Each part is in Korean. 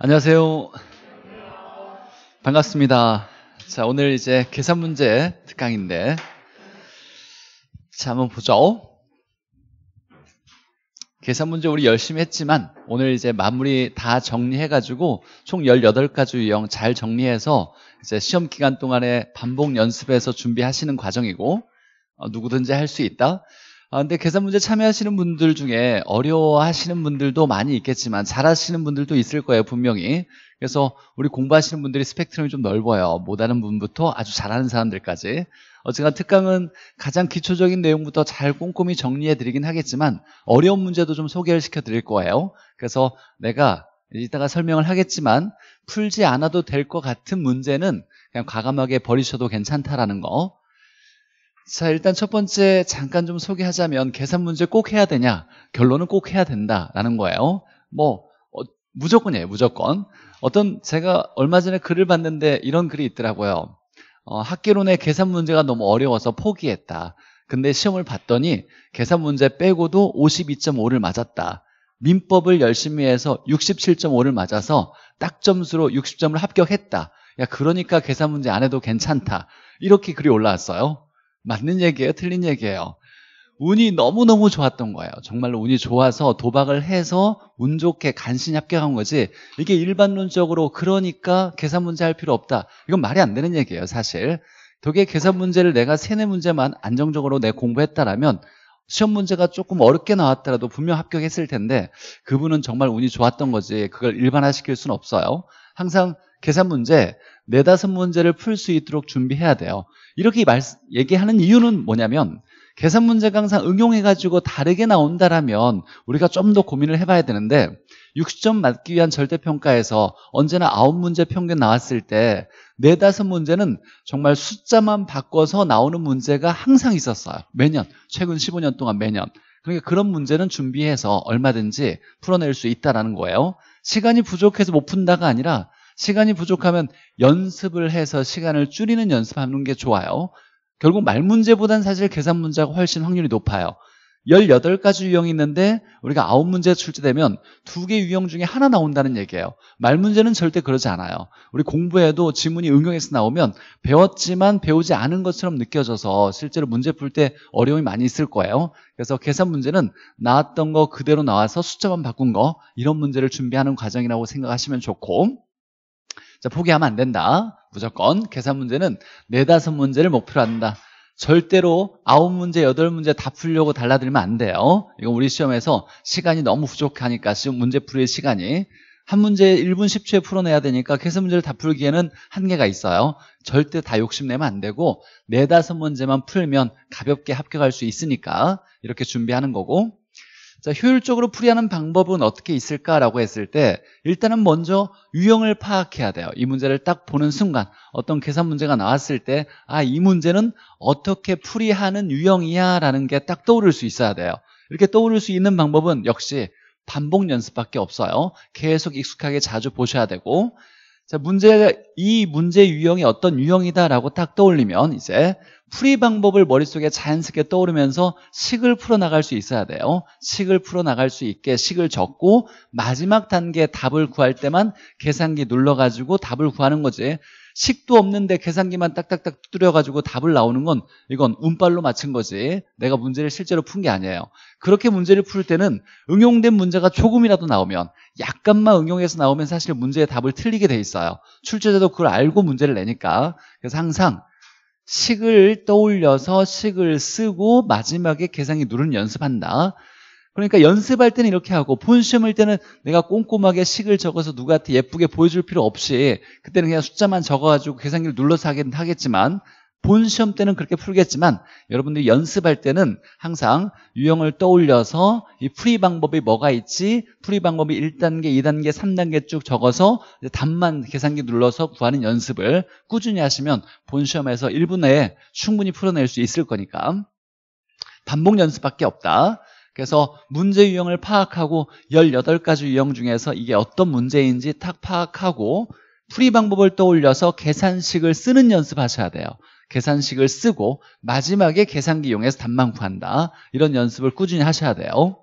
안녕하세요. 반갑습니다. 자, 오늘 이제 계산 문제 특강인데. 자, 한번 보죠. 계산 문제 우리 열심히 했지만 오늘 이제 마무리 다 정리해가지고 총 18가지 유형 잘 정리해서 이제 시험 기간 동안에 반복 연습해서 준비하시는 과정이고 어, 누구든지 할 수 있다. 아, 근데 계산 문제 참여하시는 분들 중에 어려워하시는 분들도 많이 있겠지만 잘하시는 분들도 있을 거예요 분명히 그래서 우리 공부하시는 분들이 스펙트럼이 좀 넓어요 못하는 분부터 아주 잘하는 사람들까지 어쨌든 특강은 가장 기초적인 내용부터 잘 꼼꼼히 정리해 드리긴 하겠지만 어려운 문제도 좀 소개를 시켜 드릴 거예요 그래서 내가 이따가 설명을 하겠지만 풀지 않아도 될 것 같은 문제는 그냥 과감하게 버리셔도 괜찮다라는 거 자, 일단 첫 번째 잠깐 좀 소개하자면 계산 문제 꼭 해야 되냐? 결론은 꼭 해야 된다라는 거예요. 뭐 어, 무조건이에요, 무조건. 어떤 제가 얼마 전에 글을 봤는데 이런 글이 있더라고요. 어, 학기론의 계산 문제가 너무 어려워서 포기했다. 근데 시험을 봤더니 계산 문제 빼고도 52.5를 맞았다. 민법을 열심히 해서 67.5를 맞아서 딱 점수로 60점을 합격했다. 야, 그러니까 계산 문제 안 해도 괜찮다. 이렇게 글이 올라왔어요. 맞는 얘기예요? 틀린 얘기예요? 운이 너무너무 좋았던 거예요. 정말로 운이 좋아서 도박을 해서 운 좋게 간신히 합격한 거지. 이게 일반론적으로 그러니까 계산 문제 할 필요 없다. 이건 말이 안 되는 얘기예요, 사실. 독일 계산 문제를 내가 세네 문제만 안정적으로 내 공부했다라면 시험 문제가 조금 어렵게 나왔더라도 분명 합격했을 텐데 그분은 정말 운이 좋았던 거지. 그걸 일반화시킬 순 없어요. 항상 계산 문제 네다섯 문제를 풀 수 있도록 준비해야 돼요. 이렇게 말, 얘기하는 이유는 뭐냐면 계산 문제가 항상 응용해가지고 다르게 나온다라면 우리가 좀 더 고민을 해봐야 되는데 60점 맞기 위한 절대평가에서 언제나 9문제 평균 나왔을 때 4, 5문제는 정말 숫자만 바꿔서 나오는 문제가 항상 있었어요. 매년, 최근 15년 동안 매년. 그러니까 그런 문제는 준비해서 얼마든지 풀어낼 수 있다는 라 거예요. 시간이 부족해서 못 푼다가 아니라 시간이 부족하면 연습을 해서 시간을 줄이는 연습하는 게 좋아요. 결국 말 문제보단 사실 계산 문제가 훨씬 확률이 높아요. 18가지 유형이 있는데 우리가 9문제 출제되면 2개 유형 중에 하나 나온다는 얘기예요. 말 문제는 절대 그러지 않아요. 우리 공부에도 지문이 응용해서 나오면 배웠지만 배우지 않은 것처럼 느껴져서 실제로 문제 풀 때 어려움이 많이 있을 거예요. 그래서 계산 문제는 나왔던 거 그대로 나와서 숫자만 바꾼 거 이런 문제를 준비하는 과정이라고 생각하시면 좋고 자, 포기하면 안 된다. 무조건 계산 문제는 네다섯 문제를 목표로 한다. 절대로 아홉 문제, 여덟 문제 다 풀려고 달라들면 안 돼요. 이건 우리 시험에서 시간이 너무 부족하니까 지금 문제 풀이 시간이 한 문제 에 1분 10초에 풀어내야 되니까 계산 문제를 다 풀기에는 한계가 있어요. 절대 다 욕심내면 안 되고 네다섯 문제만 풀면 가볍게 합격할 수 있으니까 이렇게 준비하는 거고 자, 효율적으로 풀이하는 방법은 어떻게 있을까라고 했을 때 일단은 먼저 유형을 파악해야 돼요. 이 문제를 딱 보는 순간 어떤 계산 문제가 나왔을 때 아, 이 문제는 어떻게 풀이하는 유형이야라는 게 딱 떠오를 수 있어야 돼요. 이렇게 떠오를 수 있는 방법은 역시 반복 연습밖에 없어요. 계속 익숙하게 자주 보셔야 되고 자, 문제, 이 문제 유형이 어떤 유형이다라고 딱 떠올리면 이제 풀이 방법을 머릿속에 자연스럽게 떠오르면서 식을 풀어나갈 수 있어야 돼요. 식을 풀어나갈 수 있게 식을 적고 마지막 단계 답을 구할 때만 계산기 눌러가지고 답을 구하는 거지. 식도 없는데 계산기만 딱딱딱 두드려가지고 답을 나오는 건 이건 운빨로 맞춘 거지 내가 문제를 실제로 푼 게 아니에요 그렇게 문제를 풀 때는 응용된 문제가 조금이라도 나오면 약간만 응용해서 나오면 사실 문제의 답을 틀리게 돼 있어요 출제자도 그걸 알고 문제를 내니까 그래서 항상 식을 떠올려서 식을 쓰고 마지막에 계산기 누른 연습한다 그러니까 연습할 때는 이렇게 하고 본 시험일 때는 내가 꼼꼼하게 식을 적어서 누구한테 예쁘게 보여줄 필요 없이 그때는 그냥 숫자만 적어가지고 계산기를 눌러서 하긴 하겠지만 본 시험 때는 그렇게 풀겠지만 여러분들이 연습할 때는 항상 유형을 떠올려서 이 풀이 방법이 뭐가 있지 풀이 방법이 1단계, 2단계, 3단계 쭉 적어서 답만 계산기 눌러서 구하는 연습을 꾸준히 하시면 본 시험에서 1분 내에 충분히 풀어낼 수 있을 거니까 반복 연습밖에 없다 그래서 문제 유형을 파악하고 18가지 유형 중에서 이게 어떤 문제인지 탁 파악하고 풀이 방법을 떠올려서 계산식을 쓰는 연습하셔야 돼요. 계산식을 쓰고 마지막에 계산기 이용해서 답만 구한다. 이런 연습을 꾸준히 하셔야 돼요.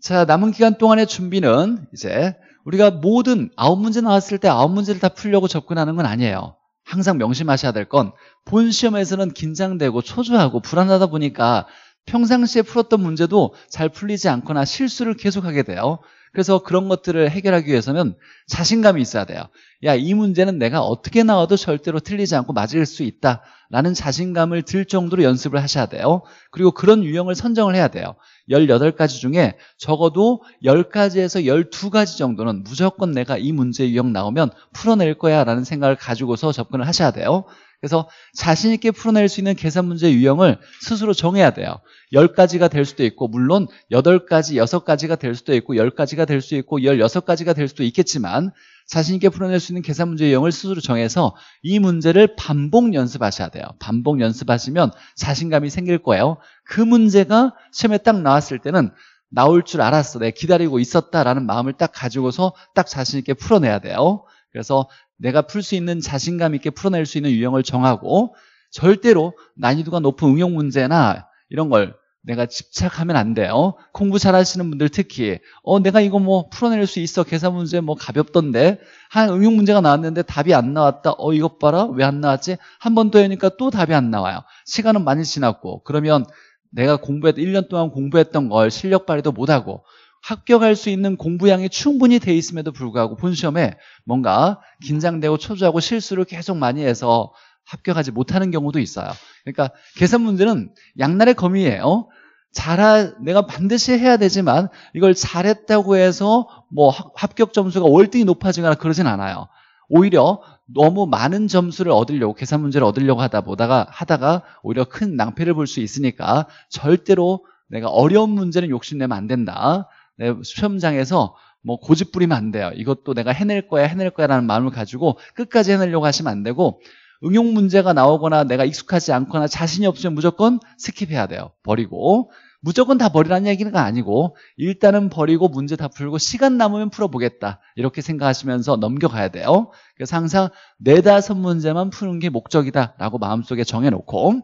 자, 남은 기간 동안의 준비는 이제 우리가 모든 아홉 문제 나왔을 때 아홉 문제를 다 풀려고 접근하는 건 아니에요. 항상 명심하셔야 될 건 본 시험에서는 긴장되고 초조하고 불안하다 보니까 평상시에 풀었던 문제도 잘 풀리지 않거나 실수를 계속하게 돼요. 그래서 그런 것들을 해결하기 위해서는 자신감이 있어야 돼요. 야, 이 문제는 내가 어떻게 나와도 절대로 틀리지 않고 맞을 수 있다라는 자신감을 들 정도로 연습을 하셔야 돼요. 그리고 그런 유형을 선정을 해야 돼요. 18가지 중에 적어도 10가지에서 12가지 정도는 무조건 내가 이 문제 유형 나오면 풀어낼 거야 라는 생각을 가지고서 접근을 하셔야 돼요. 그래서 자신 있게 풀어낼 수 있는 계산 문제 유형을 스스로 정해야 돼요. 10가지가 될 수도 있고 물론 8가지, 6가지가 될 수도 있고 10가지가 될수도 있고 16가지가 될 수도 있겠지만 자신 있게 풀어낼 수 있는 계산 문제 유형을 스스로 정해서 이 문제를 반복 연습하셔야 돼요. 반복 연습하시면 자신감이 생길 거예요. 그 문제가 시험에 딱 나왔을 때는 나올 줄 알았어. 내가 기다리고 있었다라는 마음을 딱 가지고서 딱 자신 있게 풀어내야 돼요. 그래서 내가 풀 수 있는 자신감 있게 풀어낼 수 있는 유형을 정하고 절대로 난이도가 높은 응용 문제나 이런 걸 내가 집착하면 안 돼요. 공부 잘하시는 분들 특히 어 내가 이거 뭐 풀어낼 수 있어 계산 문제 뭐 가볍던데 한 응용 문제가 나왔는데 답이 안 나왔다. 어 이것 봐라 왜 안 나왔지? 한 번 더해니까또 답이 안 나와요. 시간은 많이 지났고 그러면 내가 공부했 1년 동안 공부했던 걸 실력 발휘도 못하고 합격할 수 있는 공부량이 충분히 돼 있음에도 불구하고 본 시험에 뭔가 긴장되고 초조하고 실수를 계속 많이 해서 합격하지 못하는 경우도 있어요. 그러니까 계산 문제는 양날의 검이에요. 잘하, 내가 반드시 해야 되지만 이걸 잘했다고 해서 뭐 합격 점수가 월등히 높아지거나 그러진 않아요. 오히려 너무 많은 점수를 얻으려고 계산 문제를 얻으려고 하다 보다가 하다가 오히려 큰 낭패를 볼 수 있으니까 절대로 내가 어려운 문제는 욕심내면 안 된다. 네, 수험장에서 뭐 고집 부리면 안 돼요. 이것도 내가 해낼 거야, 해낼 거야라는 마음을 가지고 끝까지 해내려고 하시면 안 되고 응용 문제가 나오거나 내가 익숙하지 않거나 자신이 없으면 무조건 스킵해야 돼요. 버리고 무조건 다 버리라는 얘기는 아니고 일단은 버리고 문제 다 풀고 시간 남으면 풀어보겠다 이렇게 생각하시면서 넘겨가야 돼요. 그래서 항상 네다섯 문제만 푸는 게 목적이다라고 마음속에 정해놓고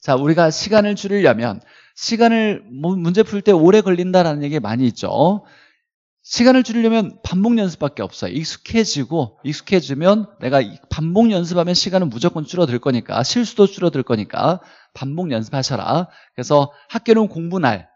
자 우리가 시간을 줄이려면 시간을 문제 풀 때 오래 걸린다라는 얘기 많이 있죠. 시간을 줄이려면 반복 연습밖에 없어요. 익숙해지고 익숙해지면 내가 반복 연습하면 시간은 무조건 줄어들 거니까 실수도 줄어들 거니까 반복 연습하셔라. 그래서 학교론 공부 날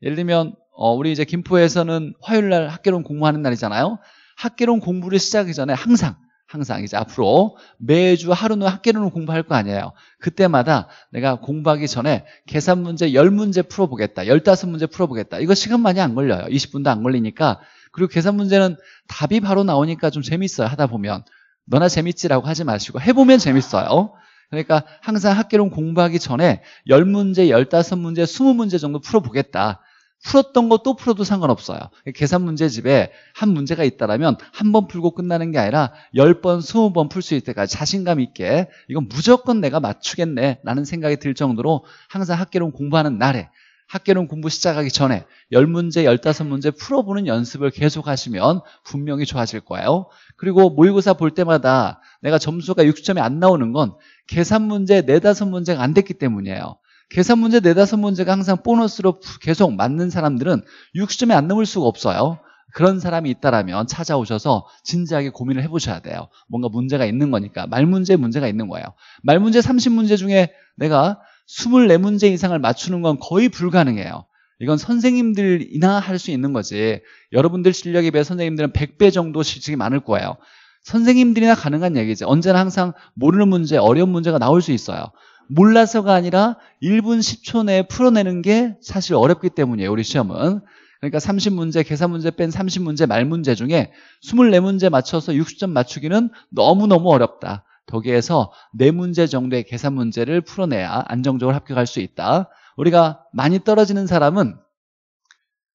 예를 들면 어, 우리 이제 김포에서는 화요일 날 학교론 공부하는 날이잖아요. 학교론 공부를 시작하기 전에 항상 항상 이제 앞으로 매주 하루는 학계론을 공부할 거 아니에요. 그때마다 내가 공부하기 전에 계산 문제 10문제 풀어보겠다. 15문제 풀어보겠다. 이거 시간 많이 안 걸려요. 20분도 안 걸리니까. 그리고 계산 문제는 답이 바로 나오니까 좀 재밌어요. 하다 보면. 너나 재밌지라고 하지 마시고 해보면 재밌어요. 그러니까 항상 학계론 공부하기 전에 10문제, 15문제, 20문제 정도 풀어보겠다. 풀었던 것도 풀어도 상관없어요. 계산 문제집에 한 문제가 있다라면 한 번 풀고 끝나는 게 아니라 10번, 20번 풀 수 있을 때까지 자신감 있게 이건 무조건 내가 맞추겠네 라는 생각이 들 정도로 항상 학계론 공부하는 날에 학계론 공부 시작하기 전에 10문제, 15문제 풀어보는 연습을 계속 하시면 분명히 좋아질 거예요. 그리고 모의고사 볼 때마다 내가 점수가 60점이 안 나오는 건 계산 문제 4, 5문제가 안 됐기 때문이에요. 계산 문제 네다섯 문제가 항상 보너스로 계속 맞는 사람들은 60점이 안 넘을 수가 없어요. 그런 사람이 있다라면 찾아오셔서 진지하게 고민을 해보셔야 돼요. 뭔가 문제가 있는 거니까 말문제에 문제가 있는 거예요. 말문제 30문제 중에 내가 24문제 이상을 맞추는 건 거의 불가능해요. 이건 선생님들이나 할 수 있는 거지. 여러분들 실력에 비해 선생님들은 100배 정도 실력이 많을 거예요. 선생님들이나 가능한 얘기지. 언제나 항상 모르는 문제, 어려운 문제가 나올 수 있어요. 몰라서가 아니라 1분 10초 내에 풀어내는 게 사실 어렵기 때문이에요. 우리 시험은. 그러니까 30문제, 계산 문제 뺀 30문제 말 문제 중에 24문제 맞춰서 60점 맞추기는 너무너무 어렵다. 거기에서 4문제 정도의 계산 문제를 풀어내야 안정적으로 합격할 수 있다. 우리가 많이 떨어지는 사람은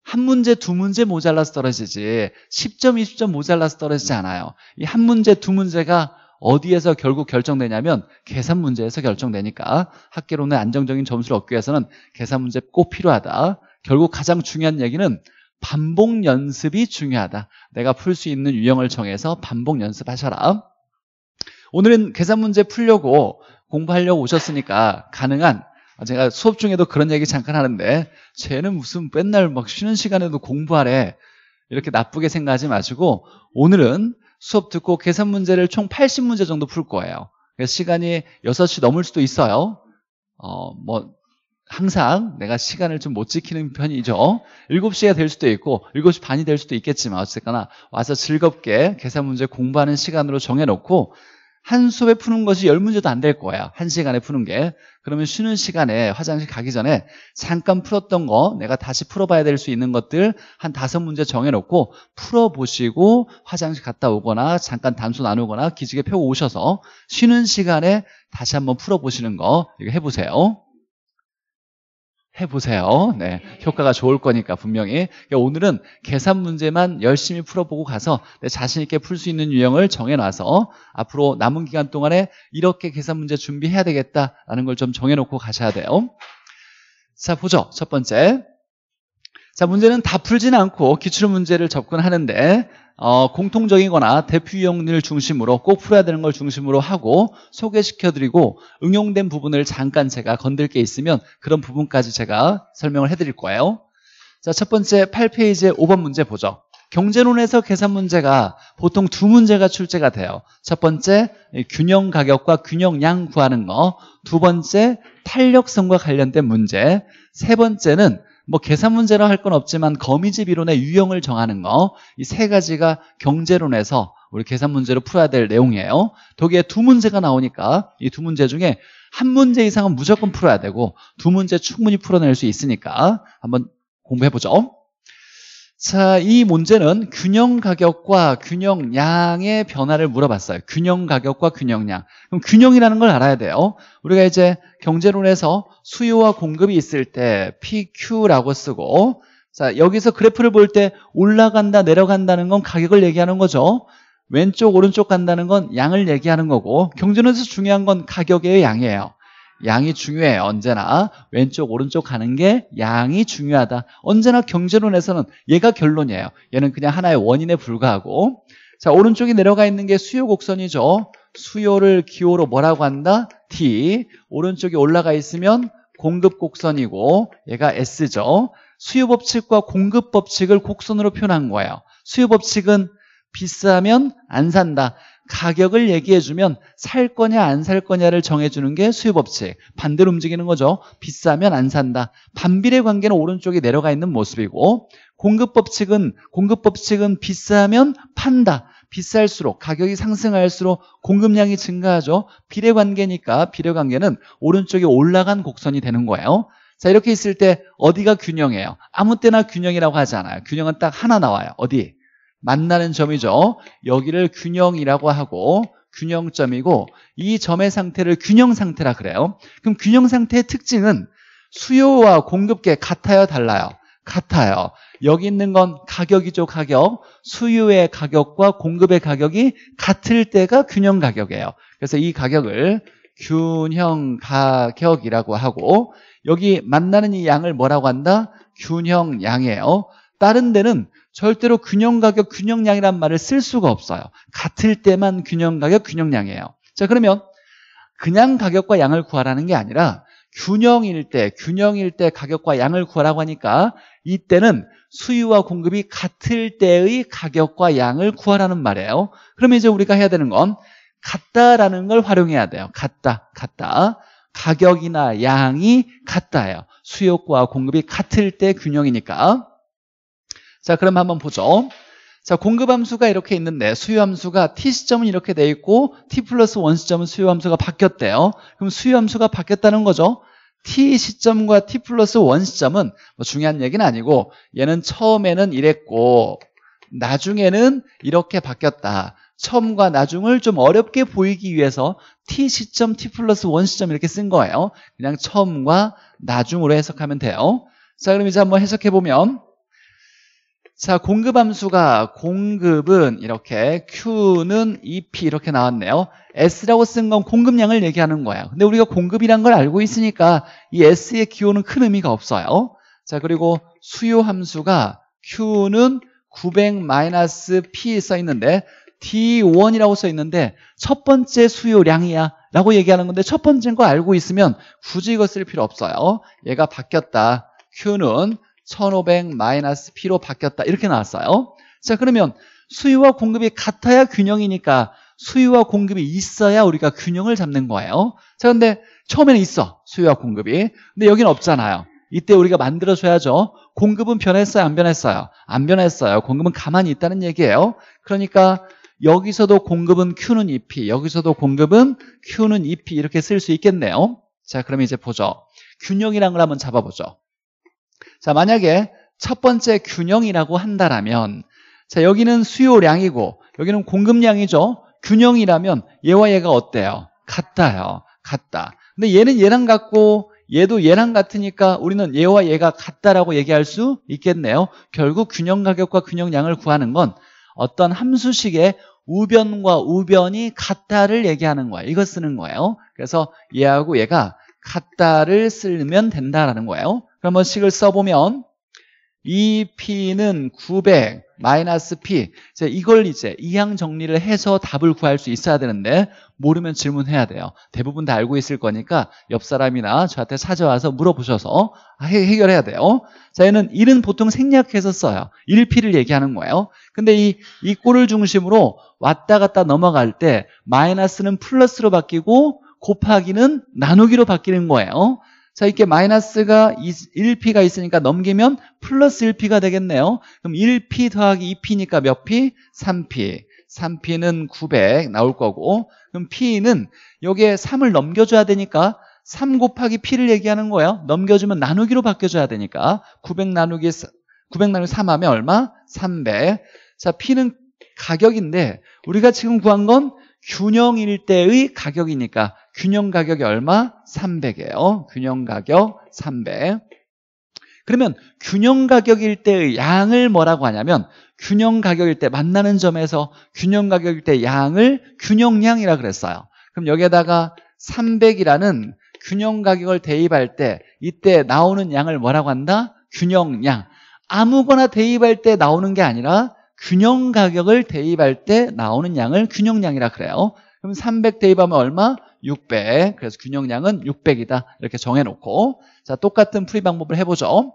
한 문제, 두 문제 모자라서 떨어지지 10점, 20점 모자라서 떨어지지 않아요. 이 한 문제, 두 문제가 어디에서 결국 결정되냐면 계산 문제에서 결정되니까 학계론의 안정적인 점수를 얻기 위해서는 계산 문제 꼭 필요하다. 결국 가장 중요한 얘기는 반복 연습이 중요하다. 내가 풀 수 있는 유형을 정해서 반복 연습하셔라. 오늘은 계산 문제 풀려고 공부하려고 오셨으니까 가능한 제가 수업 중에도 그런 얘기 잠깐 하는데 쟤는 무슨 맨날 막 쉬는 시간에도 공부하래 이렇게 나쁘게 생각하지 마시고 오늘은 수업 듣고 계산 문제를 총 80문제 정도 풀 거예요. 그래서 시간이 6시 넘을 수도 있어요. 어, 뭐, 항상 내가 시간을 좀 못 지키는 편이죠. 7시가 될 수도 있고 7시 반이 될 수도 있겠지만 어쨌거나 와서 즐겁게 계산 문제 공부하는 시간으로 정해놓고 한 수업에 푸는 것이 열 문제도 안 될 거야. 한 시간에 푸는 게. 그러면 쉬는 시간에 화장실 가기 전에 잠깐 풀었던 거 내가 다시 풀어봐야 될 수 있는 것들 한 다섯 문제 정해놓고 풀어보시고 화장실 갔다 오거나 잠깐 담소 나누거나 기지개 펴고 오셔서 쉬는 시간에 다시 한번 풀어보시는 거 이거 해보세요. 해보세요. 네, 효과가 좋을 거니까 분명히. 그러니까 오늘은 계산 문제만 열심히 풀어보고 가서 자신 있게 풀 수 있는 유형을 정해놔서 앞으로 남은 기간 동안에 이렇게 계산 문제 준비해야 되겠다라는 걸 좀 정해놓고 가셔야 돼요. 자, 보죠. 첫 번째. 자, 문제는 다 풀진 않고 기출 문제를 접근하는데 어, 공통적이거나 대표 이용률 중심으로 꼭 풀어야 되는 걸 중심으로 하고 소개시켜드리고 응용된 부분을 잠깐 제가 건들 게 있으면 그런 부분까지 제가 설명을 해드릴 거예요. 자, 첫 번째 8페이지의 5번 문제 보죠. 경제론에서 계산 문제가 보통 두 문제가 출제가 돼요. 첫 번째 균형 가격과 균형량 구하는 거, 두 번째 탄력성과 관련된 문제, 세 번째는 뭐 계산 문제라 할건 없지만 거미집 이론의 유형을 정하는 거 이 세 가지가 경제론에서 우리 계산 문제로 풀어야 될 내용이에요 독일에 두 문제가 나오니까 이 두 문제 중에 한 문제 이상은 무조건 풀어야 되고 두 문제 충분히 풀어낼 수 있으니까 한번 공부해보죠 자, 이 문제는 균형 가격과 균형 양의 변화를 물어봤어요. 균형 가격과 균형 양. 그럼 균형이라는 걸 알아야 돼요. 우리가 이제 경제론에서 수요와 공급이 있을 때 PQ라고 쓰고 자, 여기서 그래프를 볼 때 올라간다, 내려간다는 건 가격을 얘기하는 거죠. 왼쪽, 오른쪽 간다는 건 양을 얘기하는 거고 경제론에서 중요한 건 가격의 양이에요. 양이 중요해 언제나 왼쪽 오른쪽 가는 게 양이 중요하다 언제나 경제론에서는 얘가 결론이에요 얘는 그냥 하나의 원인에 불과하고 자오른쪽에 내려가 있는 게 수요 곡선이죠 수요를 기호로 뭐라고 한다? D 오른쪽에 올라가 있으면 공급 곡선이고 얘가 S죠 수요 법칙과 공급 법칙을 곡선으로 표현한 거예요 수요 법칙은 비싸면 안 산다 가격을 얘기해주면 살 거냐 안 살 거냐를 정해주는 게 수요법칙 반대로 움직이는 거죠 비싸면 안 산다 반비례 관계는 오른쪽에 내려가 있는 모습이고 공급법칙은 공급법칙은 비싸면 판다 비쌀수록 가격이 상승할수록 공급량이 증가하죠 비례 관계니까 비례 관계는 오른쪽에 올라간 곡선이 되는 거예요 자 이렇게 있을 때 어디가 균형이에요 아무 때나 균형이라고 하지 않아요 균형은 딱 하나 나와요 어디 만나는 점이죠. 여기를 균형이라고 하고 균형점이고 이 점의 상태를 균형 상태라 그래요. 그럼 균형 상태의 특징은 수요와 공급계 같아요, 달라요? 같아요. 여기 있는 건 가격이죠, 가격. 수요의 가격과 공급의 가격이 같을 때가 균형 가격이에요. 그래서 이 가격을 균형 가격이라고 하고 여기 만나는 이 양을 뭐라고 한다? 균형 양이에요. 다른 데는 절대로 균형가격, 균형량이란 말을 쓸 수가 없어요. 같을 때만 균형가격, 균형량이에요. 자, 그러면 그냥 가격과 양을 구하라는 게 아니라 균형일 때, 균형일 때 가격과 양을 구하라고 하니까 이때는 수요와 공급이 같을 때의 가격과 양을 구하라는 말이에요. 그러면 이제 우리가 해야 되는 건 같다라는 걸 활용해야 돼요. 같다, 같다. 가격이나 양이 같다예요. 수요과 공급이 같을 때 균형이니까. 자, 그럼 한번 보죠. 자, 공급함수가 이렇게 있는데 수요함수가 t 시점은 이렇게 돼 있고 t 플러스 1 시점은 수요함수가 바뀌었대요. 그럼 수요함수가 바뀌었다는 거죠. t 시점과 t 플러스 1 시점은 뭐 중요한 얘기는 아니고 얘는 처음에는 이랬고 나중에는 이렇게 바뀌었다. 처음과 나중을 좀 어렵게 보이기 위해서 t 시점, t 플러스 1 시점 이렇게 쓴 거예요. 그냥 처음과 나중으로 해석하면 돼요. 자, 그럼 이제 한번 해석해보면 자, 공급 함수가 공급은 이렇게 Q는 EP 이렇게 나왔네요. S라고 쓴 건 공급량을 얘기하는 거예요. 근데 우리가 공급이란 걸 알고 있으니까 이 S의 기호는 큰 의미가 없어요. 자, 그리고 수요 함수가 Q는 900-P 써 있는데 D1이라고 써 있는데 첫 번째 수요량이야 라고 얘기하는 건데 첫 번째인 거 알고 있으면 굳이 이것쓸 필요 없어요. 얘가 바뀌었다. Q는 1500-P로 마이너스 바뀌었다 이렇게 나왔어요 자 그러면 수요와 공급이 같아야 균형이니까 수요와 공급이 있어야 우리가 균형을 잡는 거예요 자 근데 처음에는 있어 수요와 공급이 근데 여기는 없잖아요 이때 우리가 만들어줘야죠 공급은 변했어요 안 변했어요 안 변했어요 공급은 가만히 있다는 얘기예요 그러니까 여기서도 공급은 Q는 e p 여기서도 공급은 Q는 e p 이렇게 쓸 수 있겠네요 자그러면 이제 보죠 균형이란 걸 한번 잡아보죠 자, 만약에 첫 번째 균형이라고 한다라면 자, 여기는 수요량이고 여기는 공급량이죠. 균형이라면 얘와 얘가 어때요? 같다요. 같다. 근데 얘는 얘랑 같고 얘도 얘랑 같으니까 우리는 얘와 얘가 같다라고 얘기할 수 있겠네요. 결국 균형 가격과 균형량을 구하는 건 어떤 함수식의 우변과 우변이 같다를 얘기하는 거예요. 이거 쓰는 거예요. 그래서 얘하고 얘가 같다를 쓰면 된다라는 거예요. 그러면 식을 써보면 2P는 900 마이너스 P 이제 이걸 이제 이항 정리를 해서 답을 구할 수 있어야 되는데 모르면 질문해야 돼요 대부분 다 알고 있을 거니까 옆 사람이나 저한테 찾아와서 물어보셔서 해, 결해야 돼요 자 얘는 1은 보통 생략해서 써요 1P를 얘기하는 거예요 근데 이, 이 꼴을 중심으로 왔다 갔다 넘어갈 때 마이너스는 플러스로 바뀌고 곱하기는 나누기로 바뀌는 거예요 자, 이렇게 마이너스가 1P가 있으니까 넘기면 플러스 1P가 되겠네요. 그럼 1P 더하기 2P니까 몇 P? 3P. 3P는 900 나올 거고 그럼 P는 여기에 3을 넘겨줘야 되니까 3 곱하기 P를 얘기하는 거예요. 넘겨주면 나누기로 바뀌어줘야 되니까 900 나누기 900 나누기 3 하면 얼마? 300. 자, P는 가격인데 우리가 지금 구한 건 균형일 때의 가격이니까 균형 가격이 얼마? 300이에요. 균형 가격 300. 그러면 균형 가격일 때의 양을 뭐라고 하냐면 균형 가격일 때 만나는 점에서 균형 가격일 때 양을 균형량이라 그랬어요. 그럼 여기에다가 300이라는 균형 가격을 대입할 때 이때 나오는 양을 뭐라고 한다? 균형량. 아무거나 대입할 때 나오는 게 아니라 균형 가격을 대입할 때 나오는 양을 균형량이라 그래요. 그럼 300 대입하면 얼마? 600. 그래서 균형량은 600이다. 이렇게 정해놓고 자 똑같은 풀이 방법을 해보죠.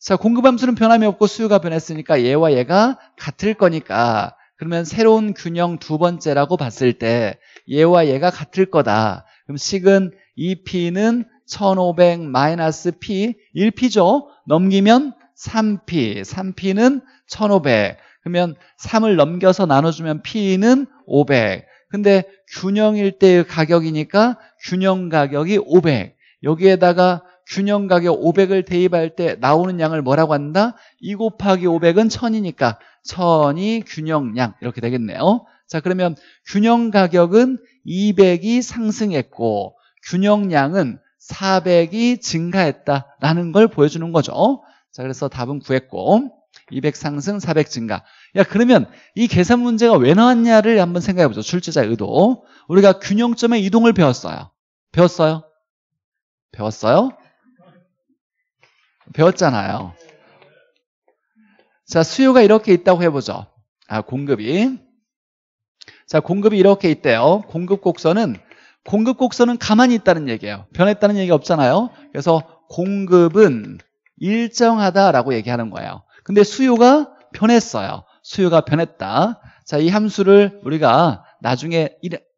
자 공급함수는 변함이 없고 수요가 변했으니까 얘와 얘가 같을 거니까 그러면 새로운 균형 두 번째라고 봤을 때 얘와 얘가 같을 거다. 그럼 식은 2P는 1500 마이너스 P 1P죠. 넘기면 3P 3P는 1500 그러면 3을 넘겨서 나눠주면 P는 500 근데 균형일 때의 가격이니까 균형 가격이 500. 여기에다가 균형 가격 500을 대입할 때 나오는 양을 뭐라고 한다? 2 곱하기 500은 1000이니까 1000이 균형량 이렇게 되겠네요. 자 그러면 균형 가격은 200이 상승했고 균형량은 400이 증가했다라는 걸 보여주는 거죠. 자 그래서 답은 구했고 200 상승, 400 증가. 야 그러면 이 계산 문제가 왜 나왔냐를 한번 생각해보죠. 출제자의 의도. 우리가 균형점의 이동을 배웠어요. 배웠어요? 배웠어요? 배웠잖아요. 자 수요가 이렇게 있다고 해보죠. 아 공급이. 자 공급이 이렇게 있대요. 공급 곡선은 공급 곡선은 가만히 있다는 얘기예요. 변했다는 얘기 없잖아요. 그래서 공급은 일정하다라고 얘기하는 거예요. 근데 수요가 변했어요. 수요가 변했다. 자, 이 함수를 우리가 나중에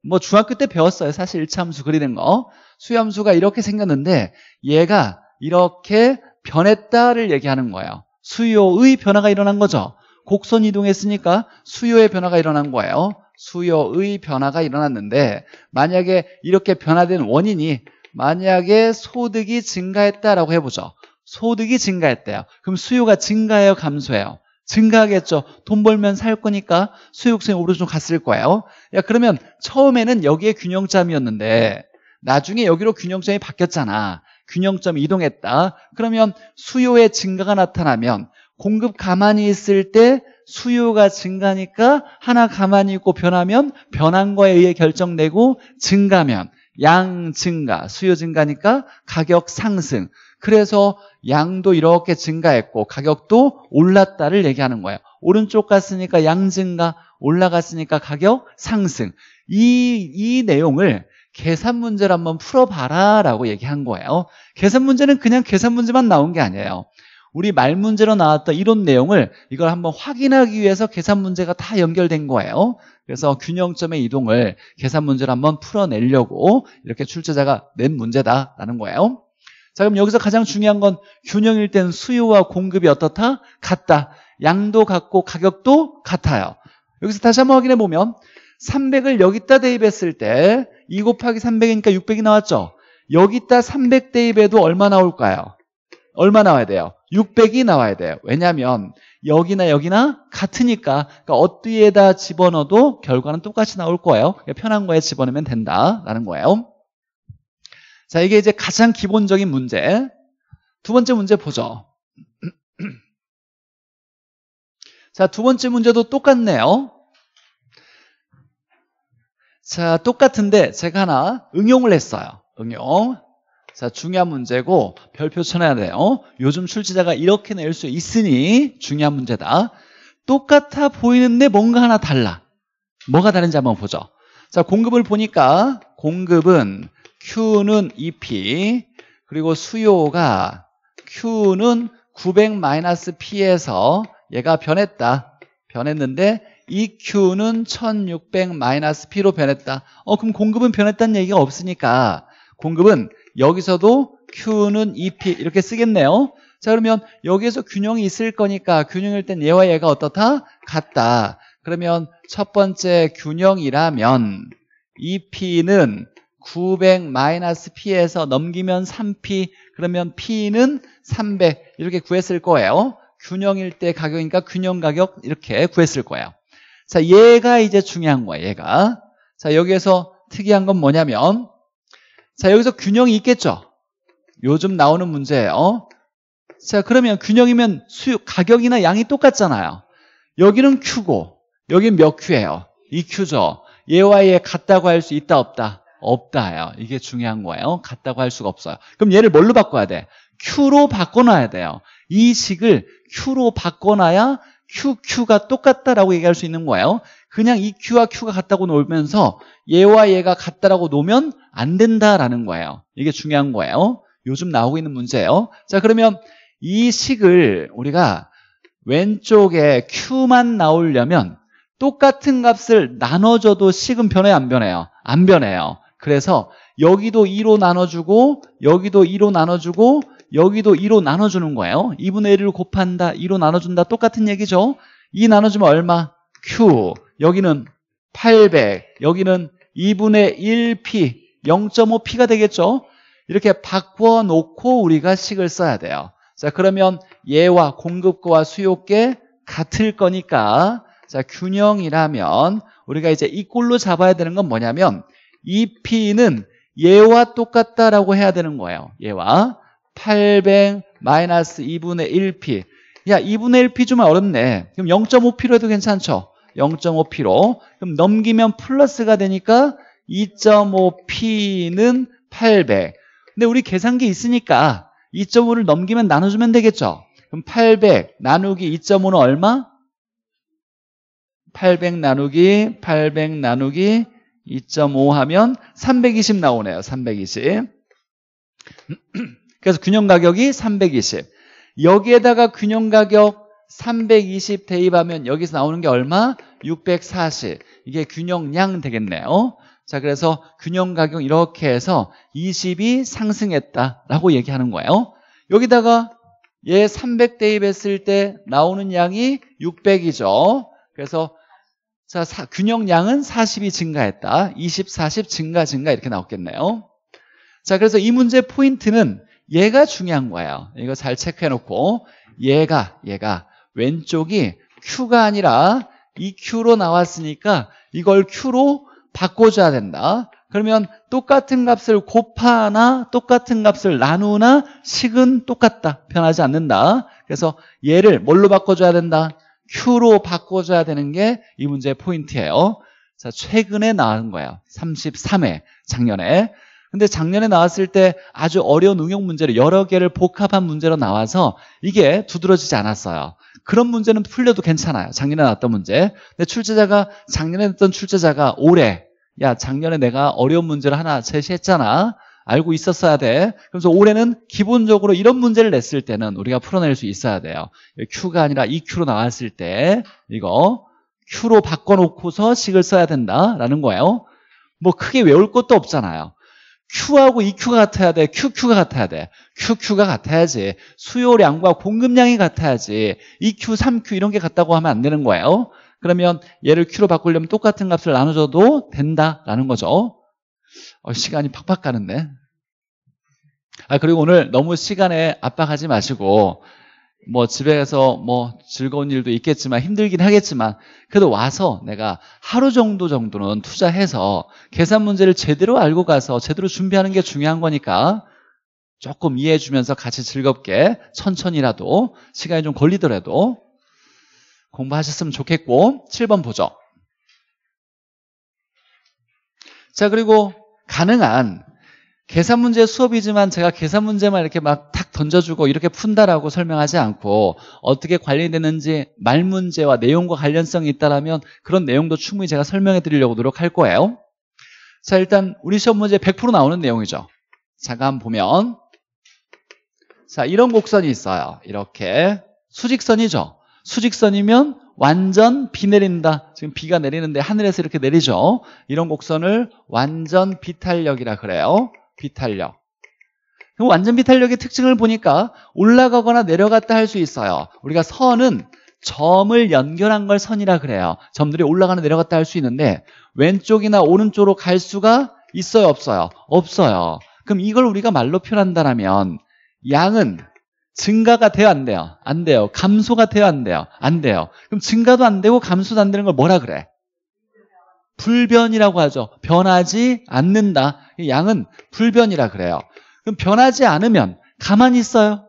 뭐 중학교 때 배웠어요. 사실 1차 함수 그리는 거. 수요 함수가 이렇게 생겼는데 얘가 이렇게 변했다를 얘기하는 거예요. 수요의 변화가 일어난 거죠. 곡선 이동했으니까 수요의 변화가 일어난 거예요. 수요의 변화가 일어났는데 만약에 이렇게 변화된 원인이 만약에 소득이 증가했다라고 해보죠. 소득이 증가했대요. 그럼 수요가 증가해요? 감소해요? 증가하겠죠. 돈 벌면 살 거니까 수익성이 오른쪽 갔을 거예요. 야, 그러면 처음에는 여기에 균형점이었는데 나중에 여기로 균형점이 바뀌었잖아. 균형점이 이동했다. 그러면 수요의 증가가 나타나면 공급 가만히 있을 때 수요가 증가니까 하나 가만히 있고 변하면 변한 거에 의해 결정되고 증가면 양 증가, 수요 증가니까 가격 상승. 그래서 양도 이렇게 증가했고 가격도 올랐다를 얘기하는 거예요. 오른쪽 갔으니까 양 증가, 올라갔으니까 가격 상승. 이, 이 내용을 계산 문제를 한번 풀어봐라 라고 얘기한 거예요. 계산 문제는 그냥 계산 문제만 나온 게 아니에요. 우리 말 문제로 나왔던 이런 내용을 이걸 한번 확인하기 위해서 계산 문제가 다 연결된 거예요. 그래서 균형점의 이동을 계산 문제로 한번 풀어내려고 이렇게 출제자가 낸 문제다라는 거예요. 자, 그럼 여기서 가장 중요한 건 균형일 땐 수요와 공급이 어떻다? 같다. 양도 같고 가격도 같아요. 여기서 다시 한번 확인해 보면 300을 여기다 대입했을 때 2 곱하기 300이니까 600이 나왔죠. 여기다 300 대입해도 얼마 나올까요? 얼마 나와야 돼요? 600이 나와야 돼요. 왜냐하면 여기나 여기나 같으니까 그러니까 어디에다 집어넣어도 결과는 똑같이 나올 거예요. 편한 거에 집어넣으면 된다라는 거예요. 자, 이게 이제 가장 기본적인 문제. 두 번째 문제 보죠. 자, 두 번째 문제도 똑같네요. 자, 똑같은데 제가 하나 응용을 했어요. 응용. 자, 중요한 문제고 별표 쳐놔야 돼요. 요즘 출제자가 이렇게 낼 수 있으니 중요한 문제다. 똑같아 보이는데 뭔가 하나 달라. 뭐가 다른지 한번 보죠. 자, 공급을 보니까 공급은 Q는 EP 그리고 수요가 Q는 900-P에서 얘가 변했다. 변했는데 이 Q는 1600-P로 변했다. 어 그럼 공급은 변했다는 얘기가 없으니까 공급은 여기서도 Q는 EP 이렇게 쓰겠네요. 자 그러면 여기에서 균형이 있을 거니까 균형일 땐 얘와 얘가 어떻다? 같다. 그러면 첫 번째 균형이라면 2P는 900-P에서 넘기면 3P 그러면 P는 300 이렇게 구했을 거예요 균형일 때 가격이니까 균형 가격 이렇게 구했을 거예요 자 얘가 이제 중요한 거예요 얘가 자 여기에서 특이한 건 뭐냐면 자 여기서 균형이 있겠죠 요즘 나오는 문제예요 자 그러면 균형이면 수요 가격이나 양이 똑같잖아요 여기는 Q고 여기는 몇 Q예요? 2Q죠 예와의 같다고 할 수 있다 없다? 없다요. 이게 중요한 거예요. 같다고 할 수가 없어요. 그럼 얘를 뭘로 바꿔야 돼? Q로 바꿔놔야 돼요. 이 식을 Q로 바꿔놔야 Q, Q가 똑같다라고 얘기할 수 있는 거예요. 그냥 이 Q와 Q가 같다고 놓으면서 얘와 얘가 같다라고 놓으면 안 된다라는 거예요. 이게 중요한 거예요. 요즘 나오고 있는 문제예요. 자, 그러면 이 식을 우리가 왼쪽에 Q만 나오려면 똑같은 값을 나눠줘도 식은 변해안 변해요? 안 변해요. 그래서 여기도 2로 나눠주고 여기도 2로 나눠주고 여기도 2로 나눠주는 거예요. 2분의 1을 곱한다, 2로 나눠준다 똑같은 얘기죠. 2 나눠주면 얼마? Q. 여기는 800, 여기는 2분의 1P, 0.5P가 되겠죠. 이렇게 바꿔놓고 우리가 식을 써야 돼요. 자 그러면 얘와 공급과 수요계 같을 거니까 자, 균형이라면 우리가 이제 이 꼴로 잡아야 되는 건 뭐냐면 이 P는 얘와 똑같다라고 해야 되는 거예요. 얘와 800 마이너스 2분의 1P 야 2분의 1P 좀 어렵네 그럼 0.5P로 해도 괜찮죠 0.5P로 그럼 넘기면 플러스가 되니까 2.5P는 800 근데 우리 계산기 있으니까 2.5를 넘기면 나눠주면 되겠죠 그럼 800 나누기 2.5는 얼마? 800 나누기 800 나누기 2.5 하면 320 나오네요. 320. 그래서 균형 가격이 320. 여기에다가 균형 가격 320 대입하면 여기서 나오는 게 얼마? 640. 이게 균형량 되겠네요. 자, 그래서 균형 가격 이렇게 해서 20이 상승했다라고 얘기하는 거예요. 여기다가 얘 300 대입했을 때 나오는 양이 600이죠. 그래서 자, 사, 균형량은 40이 증가했다. 20, 40 증가, 증가 이렇게 나왔겠네요. 자, 그래서 이 문제 포인트는 얘가 중요한 거예요. 이거 잘 체크해놓고 얘가, 얘가 왼쪽이 Q가 아니라 이 Q로 나왔으니까 이걸 Q로 바꿔줘야 된다. 그러면 똑같은 값을 곱하나 똑같은 값을 나누나 식은 똑같다. 변하지 않는다. 그래서 얘를 뭘로 바꿔줘야 된다? Q로 바꿔줘야 되는 게 이 문제의 포인트예요. 자, 최근에 나온 거예요. 33회, 작년에. 근데 작년에 나왔을 때 아주 어려운 응용 문제를 여러 개를 복합한 문제로 나와서 이게 두드러지지 않았어요. 그런 문제는 풀려도 괜찮아요. 작년에 나왔던 문제. 근데 출제자가, 작년에 했던 출제자가 올해, 야, 작년에 내가 어려운 문제를 하나 제시했잖아. 알고 있었어야 돼. 그래서 올해는 기본적으로 이런 문제를 냈을 때는 우리가 풀어낼 수 있어야 돼요. Q가 아니라 EQ로 나왔을 때 이거 Q로 바꿔놓고서 식을 써야 된다라는 거예요. 뭐 크게 외울 것도 없잖아요. Q하고 EQ가 같아야 돼. QQ가 같아야 돼. QQ가 같아야지. 수요량과 공급량이 같아야지. EQ, 3Q 이런 게 같다고 하면 안 되는 거예요. 그러면 얘를 Q로 바꾸려면 똑같은 값을 나눠줘도 된다라는 거죠. 어, 시간이 팍팍 가는데. 아, 그리고 오늘 너무 시간에 압박하지 마시고, 뭐 집에서 뭐 즐거운 일도 있겠지만 힘들긴 하겠지만 그래도 와서 내가 하루 정도 정도는 투자해서 계산 문제를 제대로 알고 가서 제대로 준비하는 게 중요한 거니까 조금 이해해 주면서 같이 즐겁게 천천히라도 시간이 좀 걸리더라도 공부하셨으면 좋겠고 7번 보죠. 자 그리고 가능한 계산 문제 수업이지만 제가 계산 문제만 이렇게 막 탁 던져주고 이렇게 푼다라고 설명하지 않고 어떻게 관리되는지 말 문제와 내용과 관련성이 있다라면 그런 내용도 충분히 제가 설명해 드리려고 노력할 거예요. 자, 일단 우리 시험 문제 100% 나오는 내용이죠. 잠깐 보면 자, 이런 곡선이 있어요. 이렇게 수직선이죠. 수직선이면 완전 비 내린다. 지금 비가 내리는데 하늘에서 이렇게 내리죠. 이런 곡선을 완전 비탄력이라 그래요. 비탄력. 그 완전 비탄력의 특징을 보니까 올라가거나 내려갔다 할 수 있어요. 우리가 선은 점을 연결한 걸 선이라 그래요. 점들이 올라가나 내려갔다 할 수 있는데 왼쪽이나 오른쪽으로 갈 수가 있어요, 없어요? 없어요. 그럼 이걸 우리가 말로 표현한다면 양은 증가가 돼요, 안 돼요? 안 돼요. 감소가 돼요, 안 돼요? 안 돼요. 그럼 증가도 안 되고 감소도 안 되는 걸 뭐라 그래? 불변이라고 하죠. 변하지 않는다. 양은 불변이라 그래요. 그럼 변하지 않으면 가만히 있어요.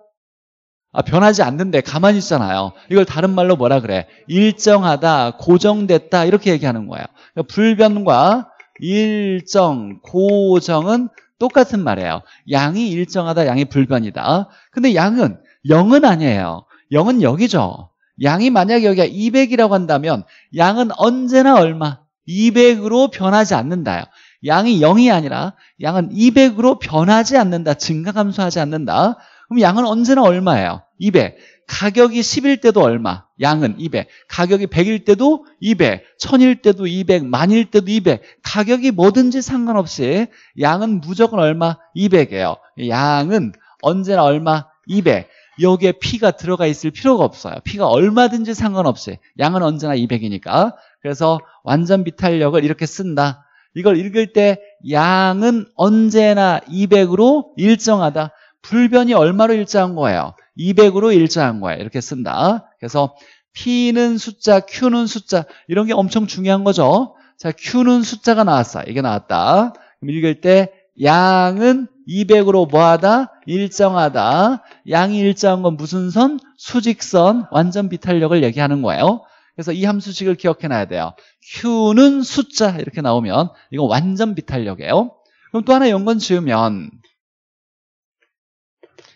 아, 변하지 않는데 가만히 있잖아요. 이걸 다른 말로 뭐라 그래? 일정하다, 고정됐다 이렇게 얘기하는 거예요. 그러니까 불변과 일정, 고정은 똑같은 말이에요. 양이 일정하다, 양이 불변이다. 근데 양은 0은 아니에요. 0은 여기죠. 양이 만약 에 여기가 200이라고 한다면 양은 언제나 얼마? 200으로 변하지 않는다요. 양이 0이 아니라 양은 200으로 변하지 않는다. 증가 감소하지 않는다. 그럼 양은 언제나 얼마예요? 200. 가격이 10일 때도 얼마? 양은 200. 가격이 100일 때도 200. 1000일 때도 200. 만일 때도 200. 가격이 뭐든지 상관없이 양은 무조건 얼마? 200이에요. 양은 언제나 얼마? 200. 여기에 P가 들어가 있을 필요가 없어요. P가 얼마든지 상관없이. 양은 언제나 200이니까. 그래서 완전 비탄력을 이렇게 쓴다. 이걸 읽을 때 양은 언제나 200으로 일정하다. 불변이 얼마로 일정한 거예요? 200으로 일정한 거예요. 이렇게 쓴다. 그래서 P는 숫자, Q는 숫자 이런 게 엄청 중요한 거죠. 자, Q는 숫자가 나왔어. 이게 나왔다. 그럼 읽을 때 양은 200으로 뭐하다? 일정하다. 양이 일정한 건 무슨 선? 수직선, 완전 비탄력을 얘기하는 거예요. 그래서 이 함수식을 기억해놔야 돼요. Q는 숫자 이렇게 나오면 이건 완전 비탄력이에요. 그럼 또 하나 연관 지으면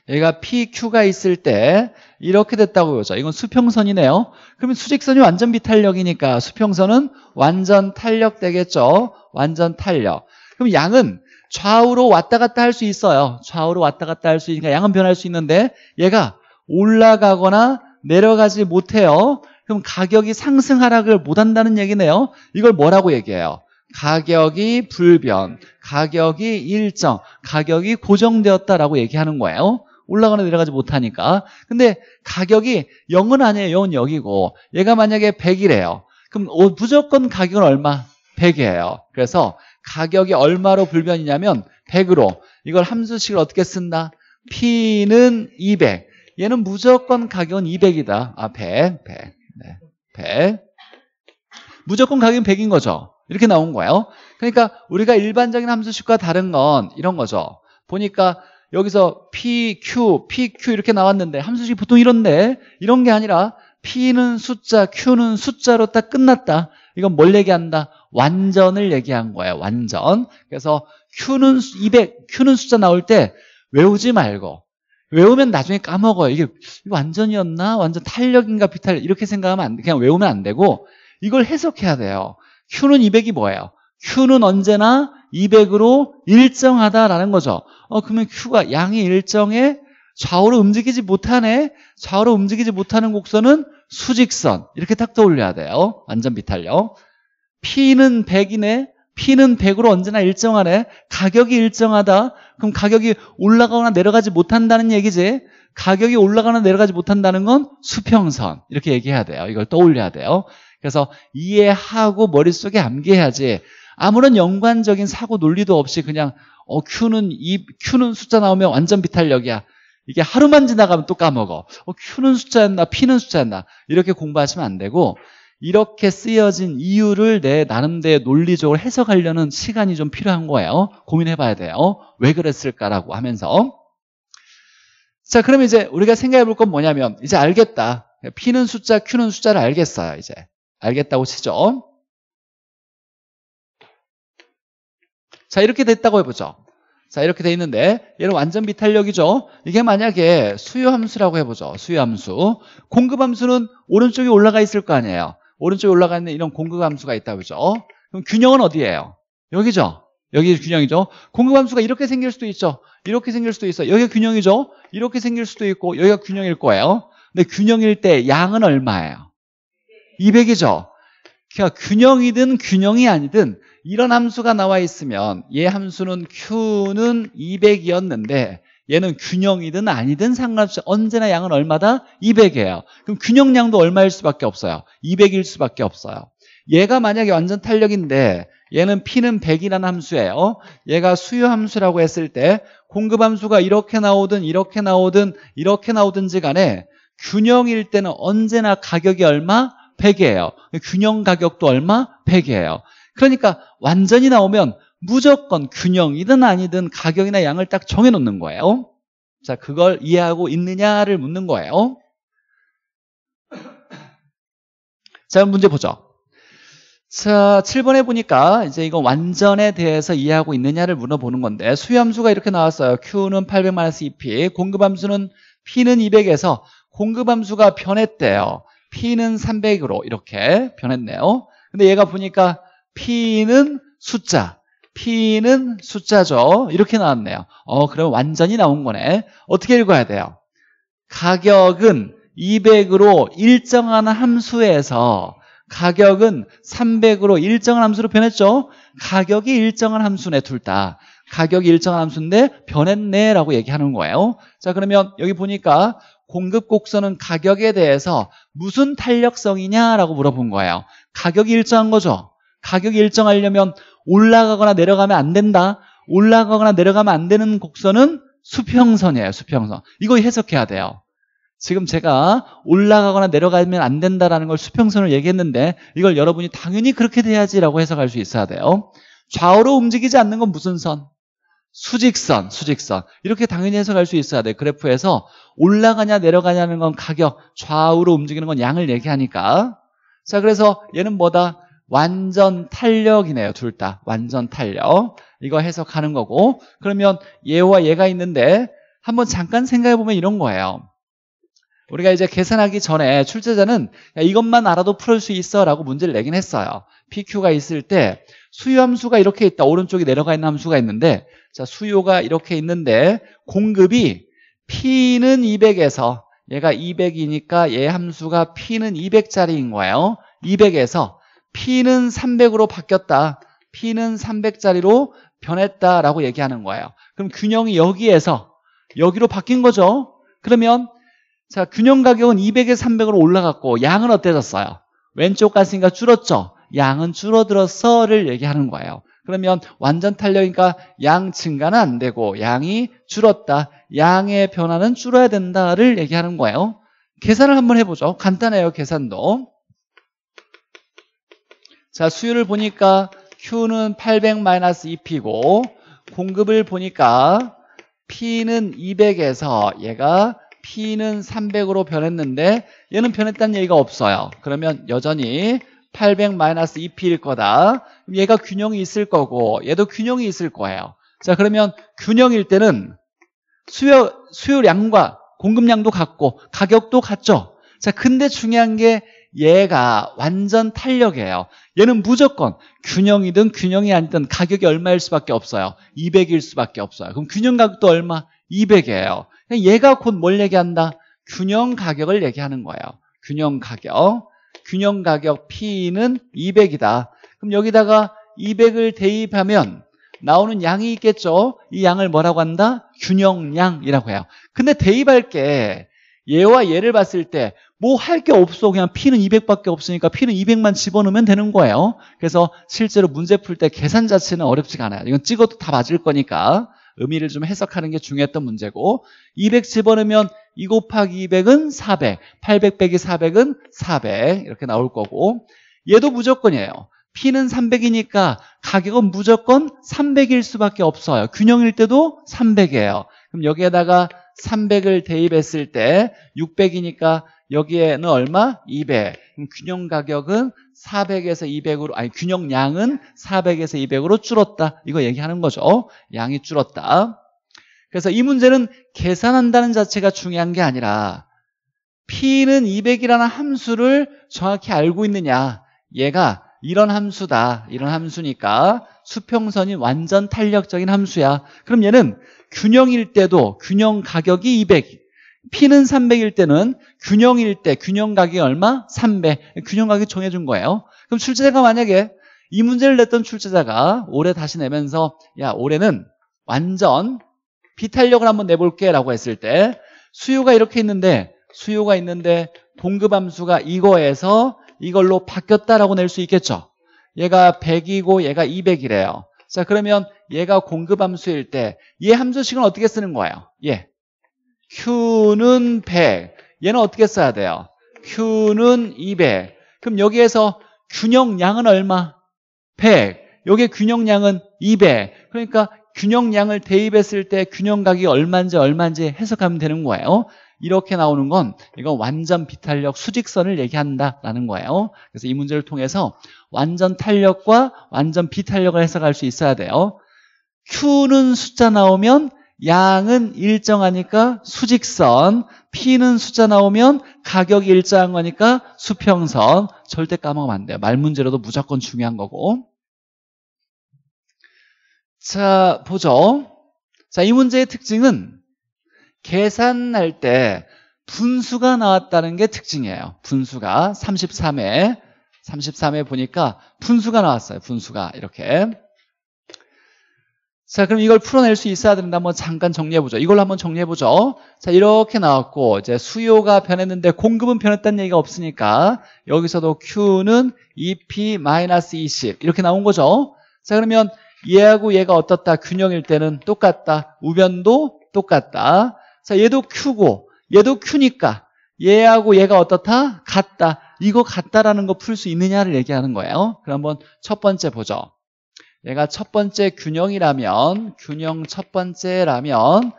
얘가 PQ가 있을 때 이렇게 됐다고 그러죠. 이건 수평선이네요. 그러면 수직선이 완전 비탄력이니까 수평선은 완전 탄력 되겠죠. 완전 탄력. 그럼 양은 좌우로 왔다 갔다 할 수 있어요. 좌우로 왔다 갔다 할 수 있으니까 양은 변할 수 있는데 얘가 올라가거나 내려가지 못해요. 그럼 가격이 상승 하락을 못한다는 얘기네요. 이걸 뭐라고 얘기해요? 가격이 불변, 가격이 일정, 가격이 고정되었다라고 얘기하는 거예요. 올라가나 내려가지 못하니까. 근데 가격이 0은 아니에요. 0은 여기고 얘가 만약에 100이래요. 그럼 무조건 가격은 얼마? 100이에요. 그래서 가격이 얼마로 불변이냐면 100으로 이걸 함수식을 어떻게 쓴다? P는 200. 얘는 무조건 가격은 200이다. 아, 100, 100. 100. 무조건 가격은 100인 거죠. 이렇게 나온 거예요. 그러니까 우리가 일반적인 함수식과 다른 건 이런 거죠. 보니까 여기서 P, Q, P, Q 이렇게 나왔는데 함수식 이 보통 이런데 이런 게 아니라 P는 숫자, Q는 숫자로 딱 끝났다. 이건 뭘 얘기한다? 완전을 얘기한 거예요. 완전. 그래서 Q는 200, Q는 숫자 나올 때 외우지 말고 외우면 나중에 까먹어요. 이게 완전이었나? 완전 탄력인가? 비탈 이렇게 생각하면 안, 그냥 외우면 안 되고 이걸 해석해야 돼요. Q는 200이 뭐예요? Q는 언제나 200으로 일정하다라는 거죠. 어, 그러면 Q가 양이 일정해? 좌우로 움직이지 못하네? 좌우로 움직이지 못하는 곡선은 수직선. 이렇게 딱 떠올려야 돼요. 완전 비탈력. P는 100이네? P는 100으로 언제나 일정하네? 가격이 일정하다? 그럼 가격이 올라가거나 내려가지 못한다는 얘기지. 가격이 올라가거나 내려가지 못한다는 건 수평선. 이렇게 얘기해야 돼요. 이걸 떠올려야 돼요. 그래서 이해하고 머릿속에 암기해야지. 아무런 연관적인 사고 논리도 없이 그냥 어 Q는 이 Q는 숫자 나오면 완전 비탄력이야. 이게 하루만 지나가면 또 까먹어. 어, Q는 숫자였나, P는 숫자였나. 이렇게 공부하시면 안 되고, 이렇게 쓰여진 이유를 내 나름대로 논리적으로 해석하려는 시간이 좀 필요한 거예요. 고민해 봐야 돼요. 왜 그랬을까라고 하면서. 자, 그럼 이제 우리가 생각해 볼 건 뭐냐면, 이제 알겠다. P는 숫자, Q는 숫자를 알겠어요, 이제. 알겠다고 치죠. 자, 이렇게 됐다고 해보죠. 자, 이렇게 돼 있는데, 얘는 완전 비탄력이죠? 이게 만약에 수요함수라고 해보죠. 수요함수. 공급함수는 오른쪽에 올라가 있을 거 아니에요. 오른쪽에 올라가는 있 이런 공급함수가 있다고 그죠 어? 그럼 균형은 어디예요? 여기죠? 여기 균형이죠. 공급함수가 이렇게 생길 수도 있죠. 이렇게 생길 수도 있어. 여기가 균형이죠. 이렇게 생길 수도 있고 여기가 균형일 거예요. 근데 균형일 때 양은 얼마예요? 200이죠. 그러니까 균형이든 균형이 아니든 이런 함수가 나와 있으면 얘 함수는 Q는 200이었는데 얘는 균형이든 아니든 상관없이 언제나 양은 얼마다? 200이에요. 그럼 균형량도 얼마일 수밖에 없어요. 200일 수밖에 없어요. 얘가 만약에 완전 탄력인데 얘는 P는 100이라는 함수예요. 얘가 수요 함수라고 했을 때 공급 함수가 이렇게 나오든 이렇게 나오든 이렇게 나오든지 간에 균형일 때는 언제나 가격이 얼마? 100이에요. 균형 가격도 얼마? 100이에요. 그러니까 완전히 나오면 무조건 균형이든 아니든 가격이나 양을 딱 정해놓는 거예요. 자, 그걸 이해하고 있느냐를 묻는 거예요. 자, 문제 보죠. 자, 7번에 보니까 이제 이거 완전에 대해서 이해하고 있느냐를 물어보는 건데 수요함수가 이렇게 나왔어요. Q는 800-2P, 공급함수는 P는 200에서 공급함수가 변했대요. P는 300으로 이렇게 변했네요. 근데 얘가 보니까 P는 숫자, P는 숫자죠. 이렇게 나왔네요. 어, 그럼 완전히 나온 거네. 어떻게 읽어야 돼요? 가격은 200으로 일정한 함수에서 가격은 300으로 일정한 함수로 변했죠. 가격이 일정한 함수네, 둘 다. 가격이 일정한 함수인데 변했네 라고 얘기하는 거예요. 자, 그러면 여기 보니까 공급 곡선은 가격에 대해서 무슨 탄력성이냐라고 물어본 거예요. 가격이 일정한 거죠. 가격이 일정하려면 올라가거나 내려가면 안 된다. 올라가거나 내려가면 안 되는 곡선은 수평선이에요. 수평선. 이거 해석해야 돼요. 지금 제가 올라가거나 내려가면 안 된다라는 걸 수평선을 얘기했는데 이걸 여러분이 당연히 그렇게 돼야지라고 해석할 수 있어야 돼요. 좌우로 움직이지 않는 건 무슨 선? 수직선, 수직선. 이렇게 당연히 해석할 수 있어야 돼. 그래프에서 올라가냐 내려가냐는 건 가격, 좌우로 움직이는 건 양을 얘기하니까. 자, 그래서 얘는 뭐다? 완전 탄력이네요. 둘 다. 완전 탄력. 이거 해석하는 거고. 그러면 얘와 얘가 있는데 한번 잠깐 생각해 보면 이런 거예요. 우리가 이제 계산하기 전에 출제자는 이것만 알아도 풀 수 있어라고 문제를 내긴 했어요. PQ가 있을 때 수요함수가 이렇게 있다. 오른쪽에 내려가 있는 함수가 있는데 자 수요가 이렇게 있는데 공급이 P는 200에서 얘가 200이니까 얘 함수가 P는 200짜리인 거예요. 200에서 P는 300으로 바뀌었다. P는 300짜리로 변했다라고 얘기하는 거예요. 그럼 균형이 여기에서 여기로 바뀐 거죠. 그러면 자 균형 가격은 200에 300으로 올라갔고 양은 어때졌어요? 왼쪽 갔으니까 줄었죠. 양은 줄어들었어를 얘기하는 거예요. 그러면 완전 탄력이니까 양 증가는 안 되고 양이 줄었다. 양의 변화는 줄어야 된다를 얘기하는 거예요. 계산을 한번 해보죠. 간단해요, 계산도. 자, 수율을 보니까 Q는 800-2P고 공급을 보니까 P는 200에서 얘가 P는 300으로 변했는데 얘는 변했다는 얘기가 없어요. 그러면 여전히 800-2P일 거다. 얘가 균형이 있을 거고 얘도 균형이 있을 거예요. 자 그러면 균형일 때는 수요, 수요량과 공급량도 같고 가격도 같죠. 자 근데 중요한 게 얘가 완전 탄력이에요. 얘는 무조건 균형이든 균형이 아니든 가격이 얼마일 수밖에 없어요. 200일 수밖에 없어요. 그럼 균형 가격도 얼마? 200이에요. 얘가 곧 뭘 얘기한다? 균형 가격을 얘기하는 거예요. 균형 가격. 균형 가격 P는 200이다. 그럼 여기다가 200을 대입하면 나오는 양이 있겠죠. 이 양을 뭐라고 한다? 균형량이라고 해요. 근데 대입할 게 얘와 얘를 봤을 때 뭐할게 없어. 그냥 P는 200밖에 없으니까 P는 200만 집어넣으면 되는 거예요. 그래서 실제로 문제 풀 때 계산 자체는 어렵지가 않아요. 이건 찍어도 다 맞을 거니까 의미를 좀 해석하는 게 중요했던 문제고 200 집어넣으면 2 곱하기 200은 400, 800 빼기 400은 400 이렇게 나올 거고 얘도 무조건이에요. P는 300이니까 가격은 무조건 300일 수밖에 없어요. 균형일 때도 300이에요. 그럼 여기에다가 300을 대입했을 때 600이니까 여기에는 얼마? 200. 균형 가격은 400에서 200으로 아니 균형양은 400에서 200으로 줄었다. 이거 얘기하는 거죠. 양이 줄었다. 그래서 이 문제는 계산한다는 자체가 중요한 게 아니라 P는 200이라는 함수를 정확히 알고 있느냐. 얘가 이런 함수다. 이런 함수니까 수평선이 완전 탄력적인 함수야. 그럼 얘는 균형일 때도 균형 가격이 200. P는 300일 때는 균형일 때 균형 각이 얼마? 300. 균형 각이 정해준 거예요. 그럼 출제자가 만약에 이 문제를 냈던 출제자가 올해 다시 내면서 야 올해는 완전 비 탄력을 한번 내볼게 라고 했을 때 수요가 이렇게 있는데 수요가 있는데 동급함수가 이거에서 이걸로 바뀌었다라고 낼 수 있겠죠. 얘가 100이고 얘가 200이래요. 자 그러면 얘가 공급함수일 때 얘 함수식은 어떻게 쓰는 거예요? 예, Q는 100. 얘는 어떻게 써야 돼요? Q는 200. 그럼 여기에서 균형량은 얼마? 100. 여기에 균형량은 200. 그러니까 균형량을 대입했을 때 균형각이 얼만지얼만지 해석하면 되는 거예요. 이렇게 나오는 건 이건 완전 비탄력 수직선을 얘기한다라는 거예요. 그래서 이 문제를 통해서 완전 탄력과 완전 비탄력을 해석할 수 있어야 돼요. Q는 숫자 나오면 양은 일정하니까 수직선, P는 숫자 나오면 가격이 일정한 거니까 수평선. 절대 까먹으면 안 돼요. 말 문제로도 무조건 중요한 거고. 자, 보죠. 자, 이 문제의 특징은 계산할 때 분수가 나왔다는 게 특징이에요. 분수가 33회, 33회 보니까 분수가 나왔어요. 분수가 이렇게. 자, 그럼 이걸 풀어낼 수 있어야 된다. 한번 잠깐 정리해보죠. 이걸 한번 정리해보죠. 자, 이렇게 나왔고, 이제 수요가 변했는데 공급은 변했다는 얘기가 없으니까, 여기서도 Q는 EP-20. 이렇게 나온 거죠. 자, 그러면 얘하고 얘가 어떻다. 균형일 때는 똑같다. 우변도 똑같다. 자, 얘도 Q고, 얘도 Q니까, 얘하고 얘가 어떻다? 같다. 이거 같다라는 거 풀 수 있느냐를 얘기하는 거예요. 그럼 한번 첫 번째 보죠. 얘가 첫 번째 균형이라면 균형 첫 번째라면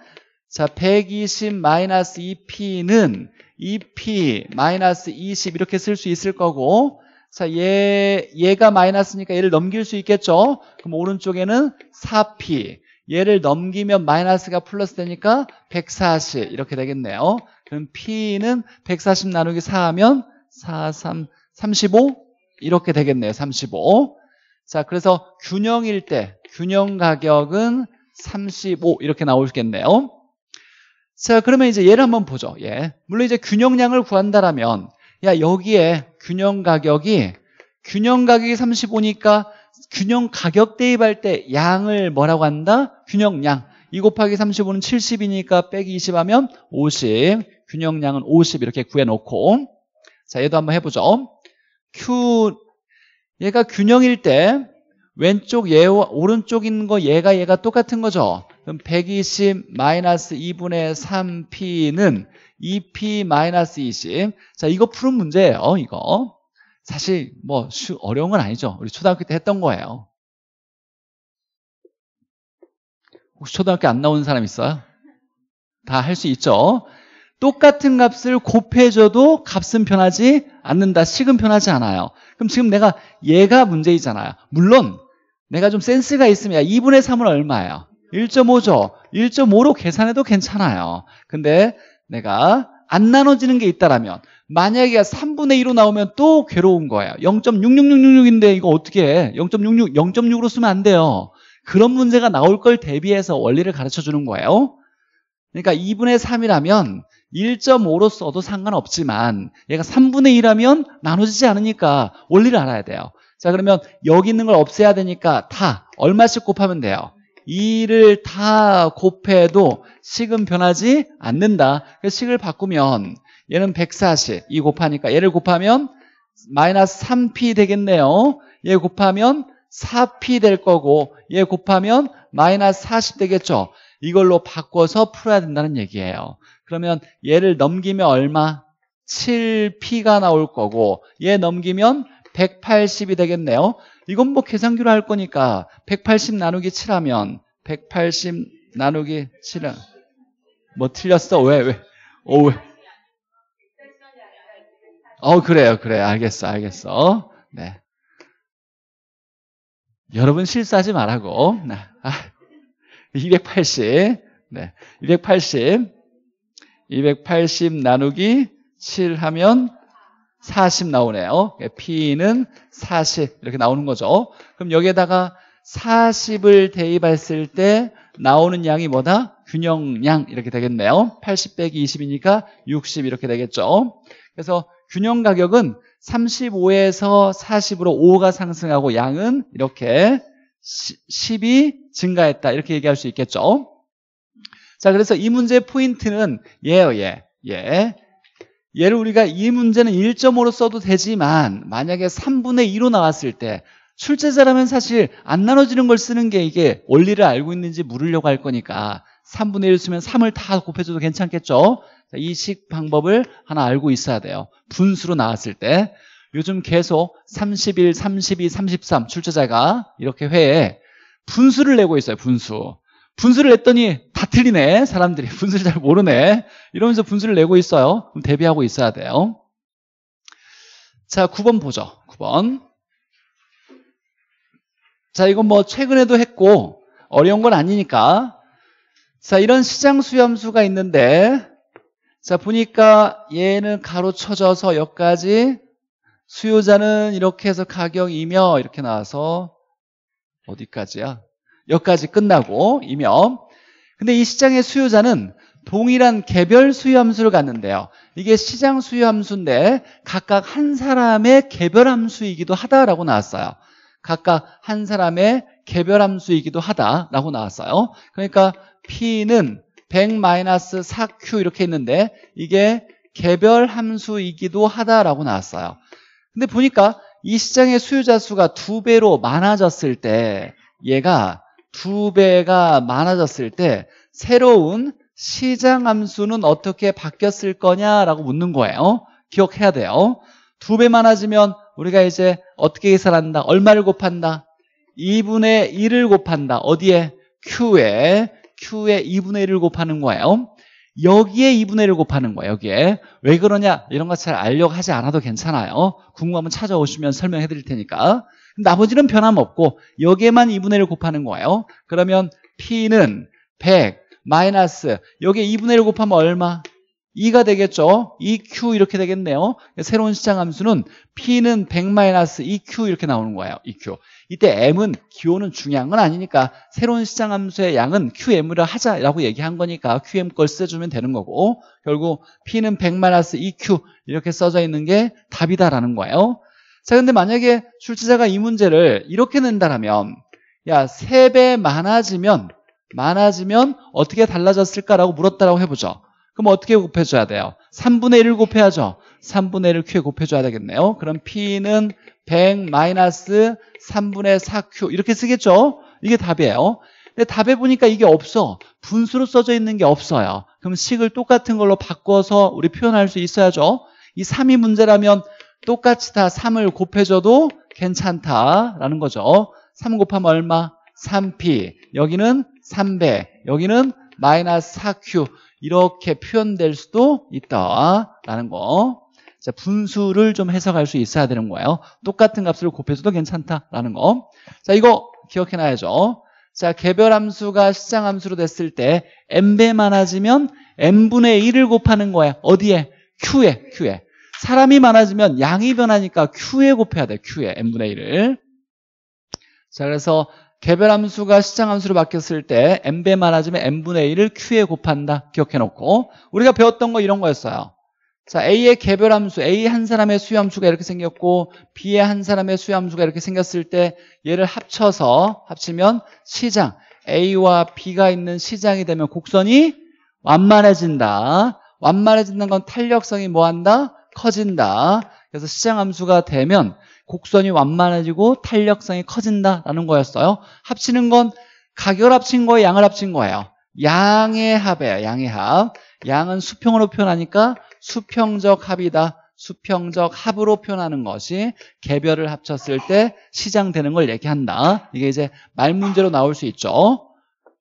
자 120 2p는 2p 20 이렇게 쓸 수 있을 거고 자 얘, 얘가 마이너스니까 얘를 넘길 수 있겠죠 그럼 오른쪽에는 4p 얘를 넘기면 마이너스가 플러스 되니까 140 이렇게 되겠네요 그럼 p는 140 나누기 4 하면 4, 3, 35 이렇게 되겠네요 35 자, 그래서 균형일 때 균형 가격은 35 이렇게 나오겠네요 자, 그러면 이제 얘를 한번 보죠. 예. 물론 이제 균형량을 구한다라면 야, 여기에 균형 가격이 균형 가격이 35니까 균형 가격 대입할 때 양을 뭐라고 한다? 균형량. 2 곱하기 35는 70이니까 빼기 20 하면 50. 균형량은 50 이렇게 구해 놓고 자, 얘도 한번 해 보죠. 얘가 균형일 때 왼쪽 얘오른쪽 있는 거 얘가 얘가 똑같은 거죠. 그럼 120 마이너스 2분의 3p는 2p 마이너스 20. 자, 이거 푸는 문제예요, 이거. 사실 뭐 어려운 건 아니죠. 우리 초등학교 때 했던 거예요. 혹시 초등학교 안나오는 사람 있어요? 다 할 수 있죠. 똑같은 값을 곱해줘도 값은 변하지 않는다. 식은 변하지 않아요. 그럼 지금 내가 얘가 문제이잖아요. 물론 내가 좀 센스가 있으면 2분의 3은 얼마예요? 1.5죠. 1.5로 계산해도 괜찮아요. 근데 내가 안 나눠지는 게 있다라면 만약에 3분의 2로 나오면 또 괴로운 거예요. 0.66666인데 이거 어떻게 해? 0.66, 0.6으로 쓰면 안 돼요. 그런 문제가 나올 걸 대비해서 원리를 가르쳐 주는 거예요. 그러니까 2분의 3이라면 1.5로 써도 상관없지만 얘가 3분의 1하면 나눠지지 않으니까 원리를 알아야 돼요. 자 그러면 여기 있는 걸 없애야 되니까 다 얼마씩 곱하면 돼요. 2를 다 곱해도 식은 변하지 않는다. 그래서 식을 바꾸면 얘는 140, 이 곱하니까 얘를 곱하면 마이너스 3p 되겠네요. 얘 곱하면 4p 될 거고 얘 곱하면 마이너스 40 되겠죠. 이걸로 바꿔서 풀어야 된다는 얘기예요. 그러면 얘를 넘기면 얼마? 7P가 나올 거고 얘 넘기면 180이 되겠네요. 이건 뭐 계산기로 할 거니까 180 나누기 7 하면 180 나누기 7은 뭐 틀렸어? 왜? 왜? 오, 왜? 어, 그래요. 그래. 알겠어. 알겠어. 네. 여러분 실수하지 말라고. 네. 아, 280. 네. 280. 280 나누기 7 하면 40 나오네요. 예, P는 40 이렇게 나오는 거죠. 그럼 여기에다가 40을 대입했을 때 나오는 양이 뭐다? 균형량 이렇게 되겠네요. 80 빼기 20이니까 60 이렇게 되겠죠. 그래서 균형 가격은 35에서 40으로 5가 상승하고 양은 이렇게 10이 증가했다 이렇게 얘기할 수 있겠죠. 자, 그래서 이 문제의 포인트는 예요, 예. 예. 얘를 우리가 이 문제는 1.5로 써도 되지만 만약에 3분의 2로 나왔을 때 출제자라면 사실 안 나눠지는 걸 쓰는 게 이게 원리를 알고 있는지 물으려고 할 거니까 3분의 1 쓰면 3을 다 곱해줘도 괜찮겠죠? 이식 방법을 하나 알고 있어야 돼요. 분수로 나왔을 때 요즘 계속 31, 32, 33 출제자가 이렇게 회에 분수를 내고 있어요. 분수. 분수를 냈더니 다 틀리네. 사람들이 분수를 잘 모르네. 이러면서 분수를 내고 있어요. 그럼 대비하고 있어야 돼요. 자, 9번 보죠. 9번. 자, 이건 뭐 최근에도 했고 어려운 건 아니니까. 자, 이런 시장 수염수가 있는데 자, 보니까 얘는 가로쳐져서 여기까지 수요자는 이렇게 해서 가격이며 이렇게 나와서 어디까지야? 여기까지 끝나고 이면 근데 이 시장의 수요자는 동일한 개별 수요함수를 갖는데요 이게 시장 수요함수인데 각각 한 사람의 개별함수이기도 하다라고 나왔어요 각각 한 사람의 개별함수이기도 하다라고 나왔어요 그러니까 P는 100-4Q 이렇게 있는데 이게 개별함수이기도 하다라고 나왔어요 근데 보니까 이 시장의 수요자 수가 두 배로 많아졌을 때 얘가 두 배가 많아졌을 때 새로운 시장 함수는 어떻게 바뀌었을 거냐라고 묻는 거예요. 기억해야 돼요. 두 배 많아지면 우리가 이제 어떻게 계산한다? 얼마를 곱한다? 2분의 1을 곱한다. 어디에? Q에. Q에 2분의 1을 곱하는 거예요. 여기에 2분의 1을 곱하는 거예요. 여기에. 왜 그러냐? 이런 거 잘 알려고 하지 않아도 괜찮아요. 궁금하면 찾아오시면 설명해 드릴 테니까. 나머지는 변함없고 여기에만 2분의 1을 곱하는 거예요. 그러면 P는 100 마이너스 여기에 2분의 1을 곱하면 얼마? 2가 되겠죠. e q 이렇게 되겠네요. 새로운 시장 함수는 P는 100 마이너스 e q 이렇게 나오는 거예요. e q 이때 M은 기호는 중요한 건 아니니까 새로운 시장 함수의 양은 QM을 하자라고 얘기한 거니까 QM 걸 써주면 되는 거고 결국 P는 100 마이너스 e q 이렇게 써져 있는 게 답이다라는 거예요. 자, 근데 만약에 출제자가 이 문제를 이렇게 낸다라면 야, 3배 많아지면 많아지면 어떻게 달라졌을까라고 물었다라고 해보죠. 그럼 어떻게 곱해줘야 돼요? 3분의 1을 곱해야죠. 3분의 1을 Q에 곱해줘야 되겠네요. 그럼 P는 100 마이너스 3분의 4Q 이렇게 쓰겠죠? 이게 답이에요. 근데 답에 보니까 이게 없어. 분수로 써져 있는 게 없어요. 그럼 식을 똑같은 걸로 바꿔서 우리 표현할 수 있어야죠. 이 3이 문제라면 똑같이 다 3을 곱해줘도 괜찮다라는 거죠. 3 곱하면 얼마? 3P. 여기는 3배. 여기는 마이너스 4Q. 이렇게 표현될 수도 있다라는 거. 자, 분수를 좀 해석할 수 있어야 되는 거예요. 똑같은 값을 곱해줘도 괜찮다라는 거. 자, 이거 기억해놔야죠. 자, 개별 함수가 시장 함수로 됐을 때 n배 많아지면 n분의 1을 곱하는 거예요 어디에? q에, q에. 사람이 많아지면 양이 변하니까 Q에 곱해야 돼. Q에 m 분의 1을. 자, 그래서 개별 함수가 시장 함수로 바뀌었을 때 m 배 많아지면 m 분의 1을 Q에 곱한다. 기억해놓고. 우리가 배웠던 거 이런 거였어요. 자, A의 개별 함수, A 한 사람의 수요함수가 이렇게 생겼고 B의 한 사람의 수요함수가 이렇게 생겼을 때 얘를 합쳐서 합치면 시장, A와 B가 있는 시장이 되면 곡선이 완만해진다. 완만해진다는 건 탄력성이 뭐한다? 커진다. 그래서 시장 함수가 되면 곡선이 완만해지고 탄력성이 커진다라는 거였어요. 합치는 건 가격을 합친 거예요, 양을 합친 거예요. 양의 합이에요, 양의 합. 양은 수평으로 표현하니까 수평적 합이다. 수평적 합으로 표현하는 것이 개별을 합쳤을 때 시장되는 걸 얘기한다. 이게 이제 말 문제로 나올 수 있죠.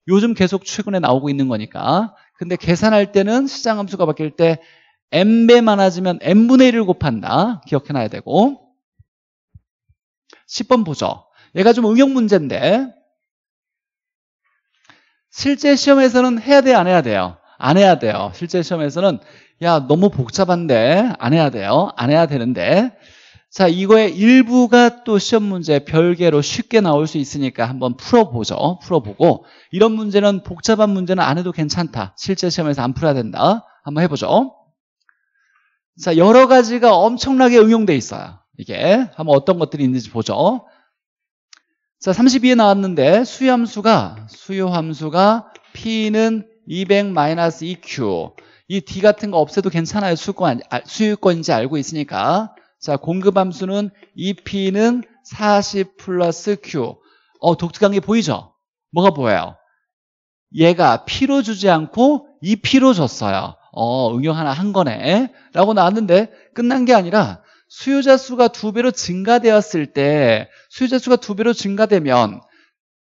요즘 계속 최근에 나오고 있는 거니까. 근데 계산할 때는 시장 함수가 바뀔 때 m배 많아지면 n분의 1을 곱한다. 기억해놔야 되고 10번 보죠. 얘가 좀 응용 문제인데 실제 시험에서는 해야 돼요? 안 해야 돼요? 안 해야 돼요. 실제 시험에서는 야 너무 복잡한데 안 해야 돼요. 안 해야 되는데 자 이거의 일부가 또 시험 문제 별개로 쉽게 나올 수 있으니까 한번 풀어보죠. 풀어보고 이런 문제는 복잡한 문제는 안 해도 괜찮다. 실제 시험에서 안 풀어야 된다. 한번 해보죠. 자, 여러 가지가 엄청나게 응용돼 있어요. 이게 한번 어떤 것들이 있는지 보죠. 자, 32에 나왔는데 수요함수가 수요함수가 P는 2 0 0 2 q 이 D 같은 거 없애도 괜찮아요. 수유권, 아, 수유권인지 알고 있으니까 자 공급함수는 EP는 40 플러스 Q 어 독특한 게 보이죠? 뭐가 보여요? 얘가 P로 주지 않고 EP로 줬어요. 어, 응용 하나 한 거네 라고 나왔는데 끝난 게 아니라 수요자 수가 두 배로 증가되었을 때 수요자 수가 두 배로 증가되면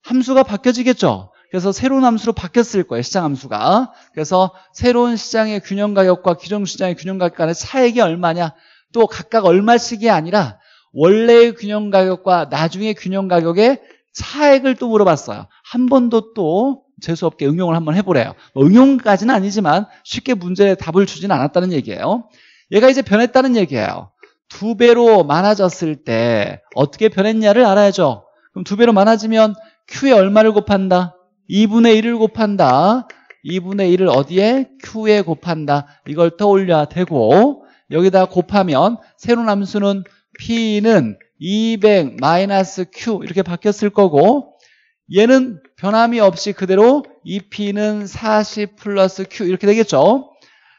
함수가 바뀌어지겠죠 그래서 새로운 함수로 바뀌었을 거예요 시장 함수가 그래서 새로운 시장의 균형 가격과 기존 시장의 균형 가격 간의 차액이 얼마냐 또 각각 얼마씩이 아니라 원래의 균형 가격과 나중에 균형 가격의 차액을 또 물어봤어요 한 번도 또 재수없게 응용을 한번 해보래요. 뭐 응용까지는 아니지만 쉽게 문제에 답을 주진 않았다는 얘기예요. 얘가 이제 변했다는 얘기예요. 두 배로 많아졌을 때 어떻게 변했냐를 알아야죠. 그럼 두 배로 많아지면 Q에 얼마를 곱한다? 2분의 1을 곱한다. 2분의 1을 어디에? Q에 곱한다. 이걸 떠올려야 되고 여기다 곱하면 새로 남수는 P는 200 마이너스 Q 이렇게 바뀌었을 거고 얘는 변함이 없이 그대로 EP는 40 플러스 Q 이렇게 되겠죠.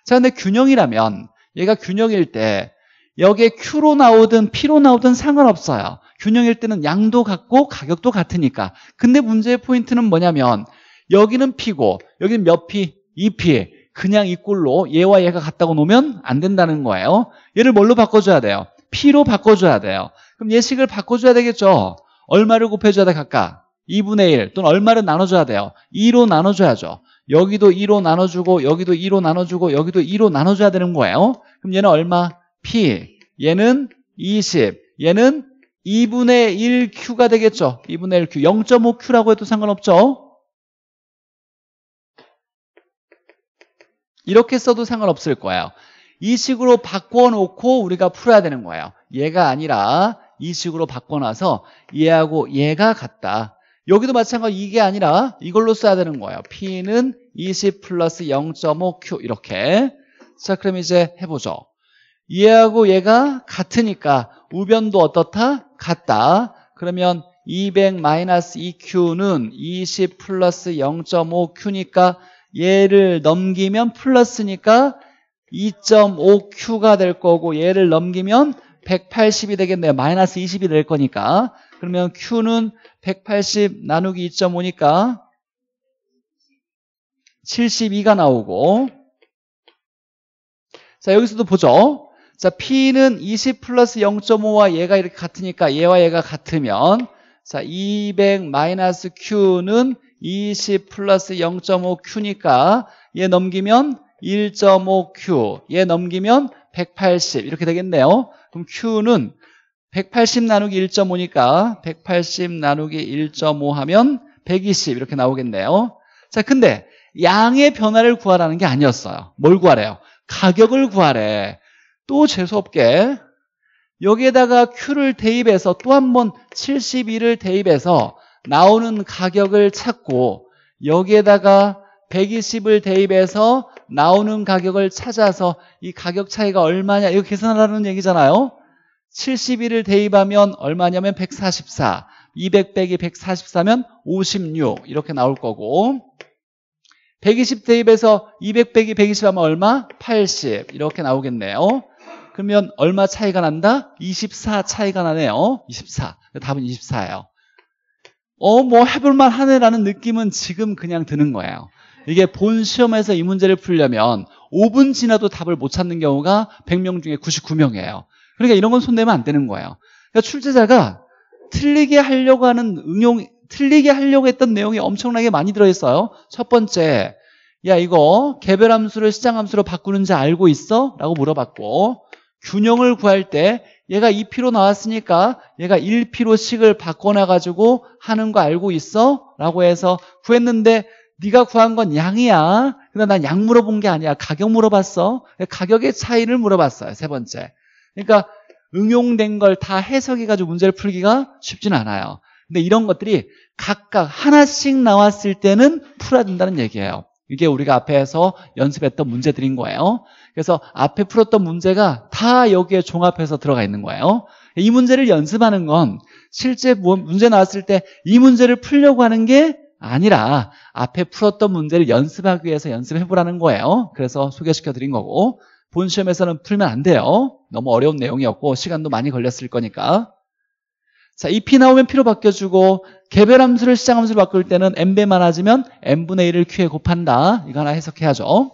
자, 근데 균형이라면 얘가 균형일 때 여기에 Q로 나오든 P로 나오든 상관없어요. 균형일 때는 양도 같고 가격도 같으니까. 근데 문제의 포인트는 뭐냐면 여기는 P고 여기는 몇 P? e p 그냥 이 꼴로 얘와 얘가 같다고 놓으면 안 된다는 거예요. 얘를 뭘로 바꿔줘야 돼요? P로 바꿔줘야 돼요. 그럼 예식을 바꿔줘야 되겠죠. 얼마를 곱해줘야 될까? 2분의 1 또는 얼마를 나눠줘야 돼요? 2로 나눠줘야죠. 여기도 2로 나눠주고 여기도 2로 나눠주고 여기도 2로 나눠줘야 되는 거예요. 그럼 얘는 얼마? P 얘는 20 얘는 2분의 1Q가 되겠죠. 2분의 1Q 0.5Q라고 해도 상관없죠. 이렇게 써도 상관없을 거예요. 이 식으로 바꿔놓고 우리가 풀어야 되는 거예요. 얘가 아니라 이 식으로 바꿔놔서 얘하고 얘가 같다. 여기도 마찬가지 이게 아니라 이걸로 써야 되는 거예요. P는 20 플러스 0.5Q 이렇게. 자 그럼 이제 해보죠. 얘하고 얘가 같으니까 우변도 어떻다? 같다. 그러면 200 마이너스 2Q는 20 플러스 0.5Q니까 얘를 넘기면 플러스니까 2.5Q가 될 거고 얘를 넘기면 180이 되겠네요. 마이너스 20이 될 거니까 그러면 Q는 180 나누기 2.5니까 72가 나오고 자 여기서도 보죠 자 P는 20 플러스 0.5와 얘가 이렇게 같으니까 얘와 얘가 같으면 자200 마이너스 Q는 20 플러스 0.5 Q니까 얘 넘기면 1.5Q 얘 넘기면 180 이렇게 되겠네요 그럼 Q는 180 나누기 1.5니까 180 나누기 1.5 하면 120 이렇게 나오겠네요. 자, 근데 양의 변화를 구하라는 게 아니었어요. 뭘 구하래요? 가격을 구하래. 또 재수없게 여기에다가 Q를 대입해서 또 한 번 72를 대입해서 나오는 가격을 찾고 여기에다가 120을 대입해서 나오는 가격을 찾아서 이 가격 차이가 얼마냐 이거 계산하라는 얘기잖아요. 71을 대입하면 얼마냐면 144 200 빼기 144면 56 이렇게 나올 거고 120 대입해서 200 빼기 120 하면 얼마? 80 이렇게 나오겠네요 그러면 얼마 차이가 난다? 24 차이가 나네요 24 답은 24예요 어뭐 해볼만 하네라는 느낌은 지금 그냥 드는 거예요 이게 본 시험에서 이 문제를 풀려면 5분 지나도 답을 못 찾는 경우가 100명 중에 99명이에요 그러니까 이런 건 손대면 안 되는 거예요. 그러니까 출제자가 틀리게 하려고 하는 응용, 틀리게 하려고 했던 내용이 엄청나게 많이 들어있어요. 첫 번째, 야 이거 개별 함수를 시장 함수로 바꾸는지 알고 있어? 라고 물어봤고 균형을 구할 때 얘가 2P로 나왔으니까 얘가 1P로씩을 바꿔놔가지고 하는 거 알고 있어? 라고 해서 구했는데 네가 구한 건 양이야 근데 난 양 물어본 게 아니야 가격 물어봤어 가격의 차이를 물어봤어요 세 번째 그러니까 응용된 걸 다 해석해가지고 문제를 풀기가 쉽진 않아요. 근데 이런 것들이 각각 하나씩 나왔을 때는 풀어야 된다는 얘기예요. 이게 우리가 앞에서 연습했던 문제들인 거예요. 그래서 앞에 풀었던 문제가 다 여기에 종합해서 들어가 있는 거예요. 이 문제를 연습하는 건 실제 뭐 문제 나왔을 때 이 문제를 풀려고 하는 게 아니라 앞에 풀었던 문제를 연습하기 위해서 연습해보라는 거예요. 그래서 소개시켜드린 거고 본 시험에서는 풀면 안 돼요. 너무 어려운 내용이었고 시간도 많이 걸렸을 거니까. 자, 이 P 나오면 P로 바뀌어주고 개별 함수를 시장 함수로 바꿀 때는 M배 많아지면 M분의 1을 Q에 곱한다. 이거 하나 해석해야죠.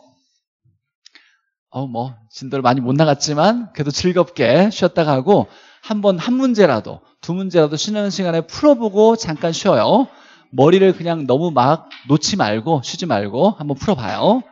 어, 뭐 진도를 많이 못 나갔지만 그래도 즐겁게 쉬었다가 하고 한 번 한 문제라도 두 문제라도 쉬는 시간에 풀어보고 잠깐 쉬어요. 머리를 그냥 너무 막 놓지 말고 쉬지 말고 한번 풀어봐요.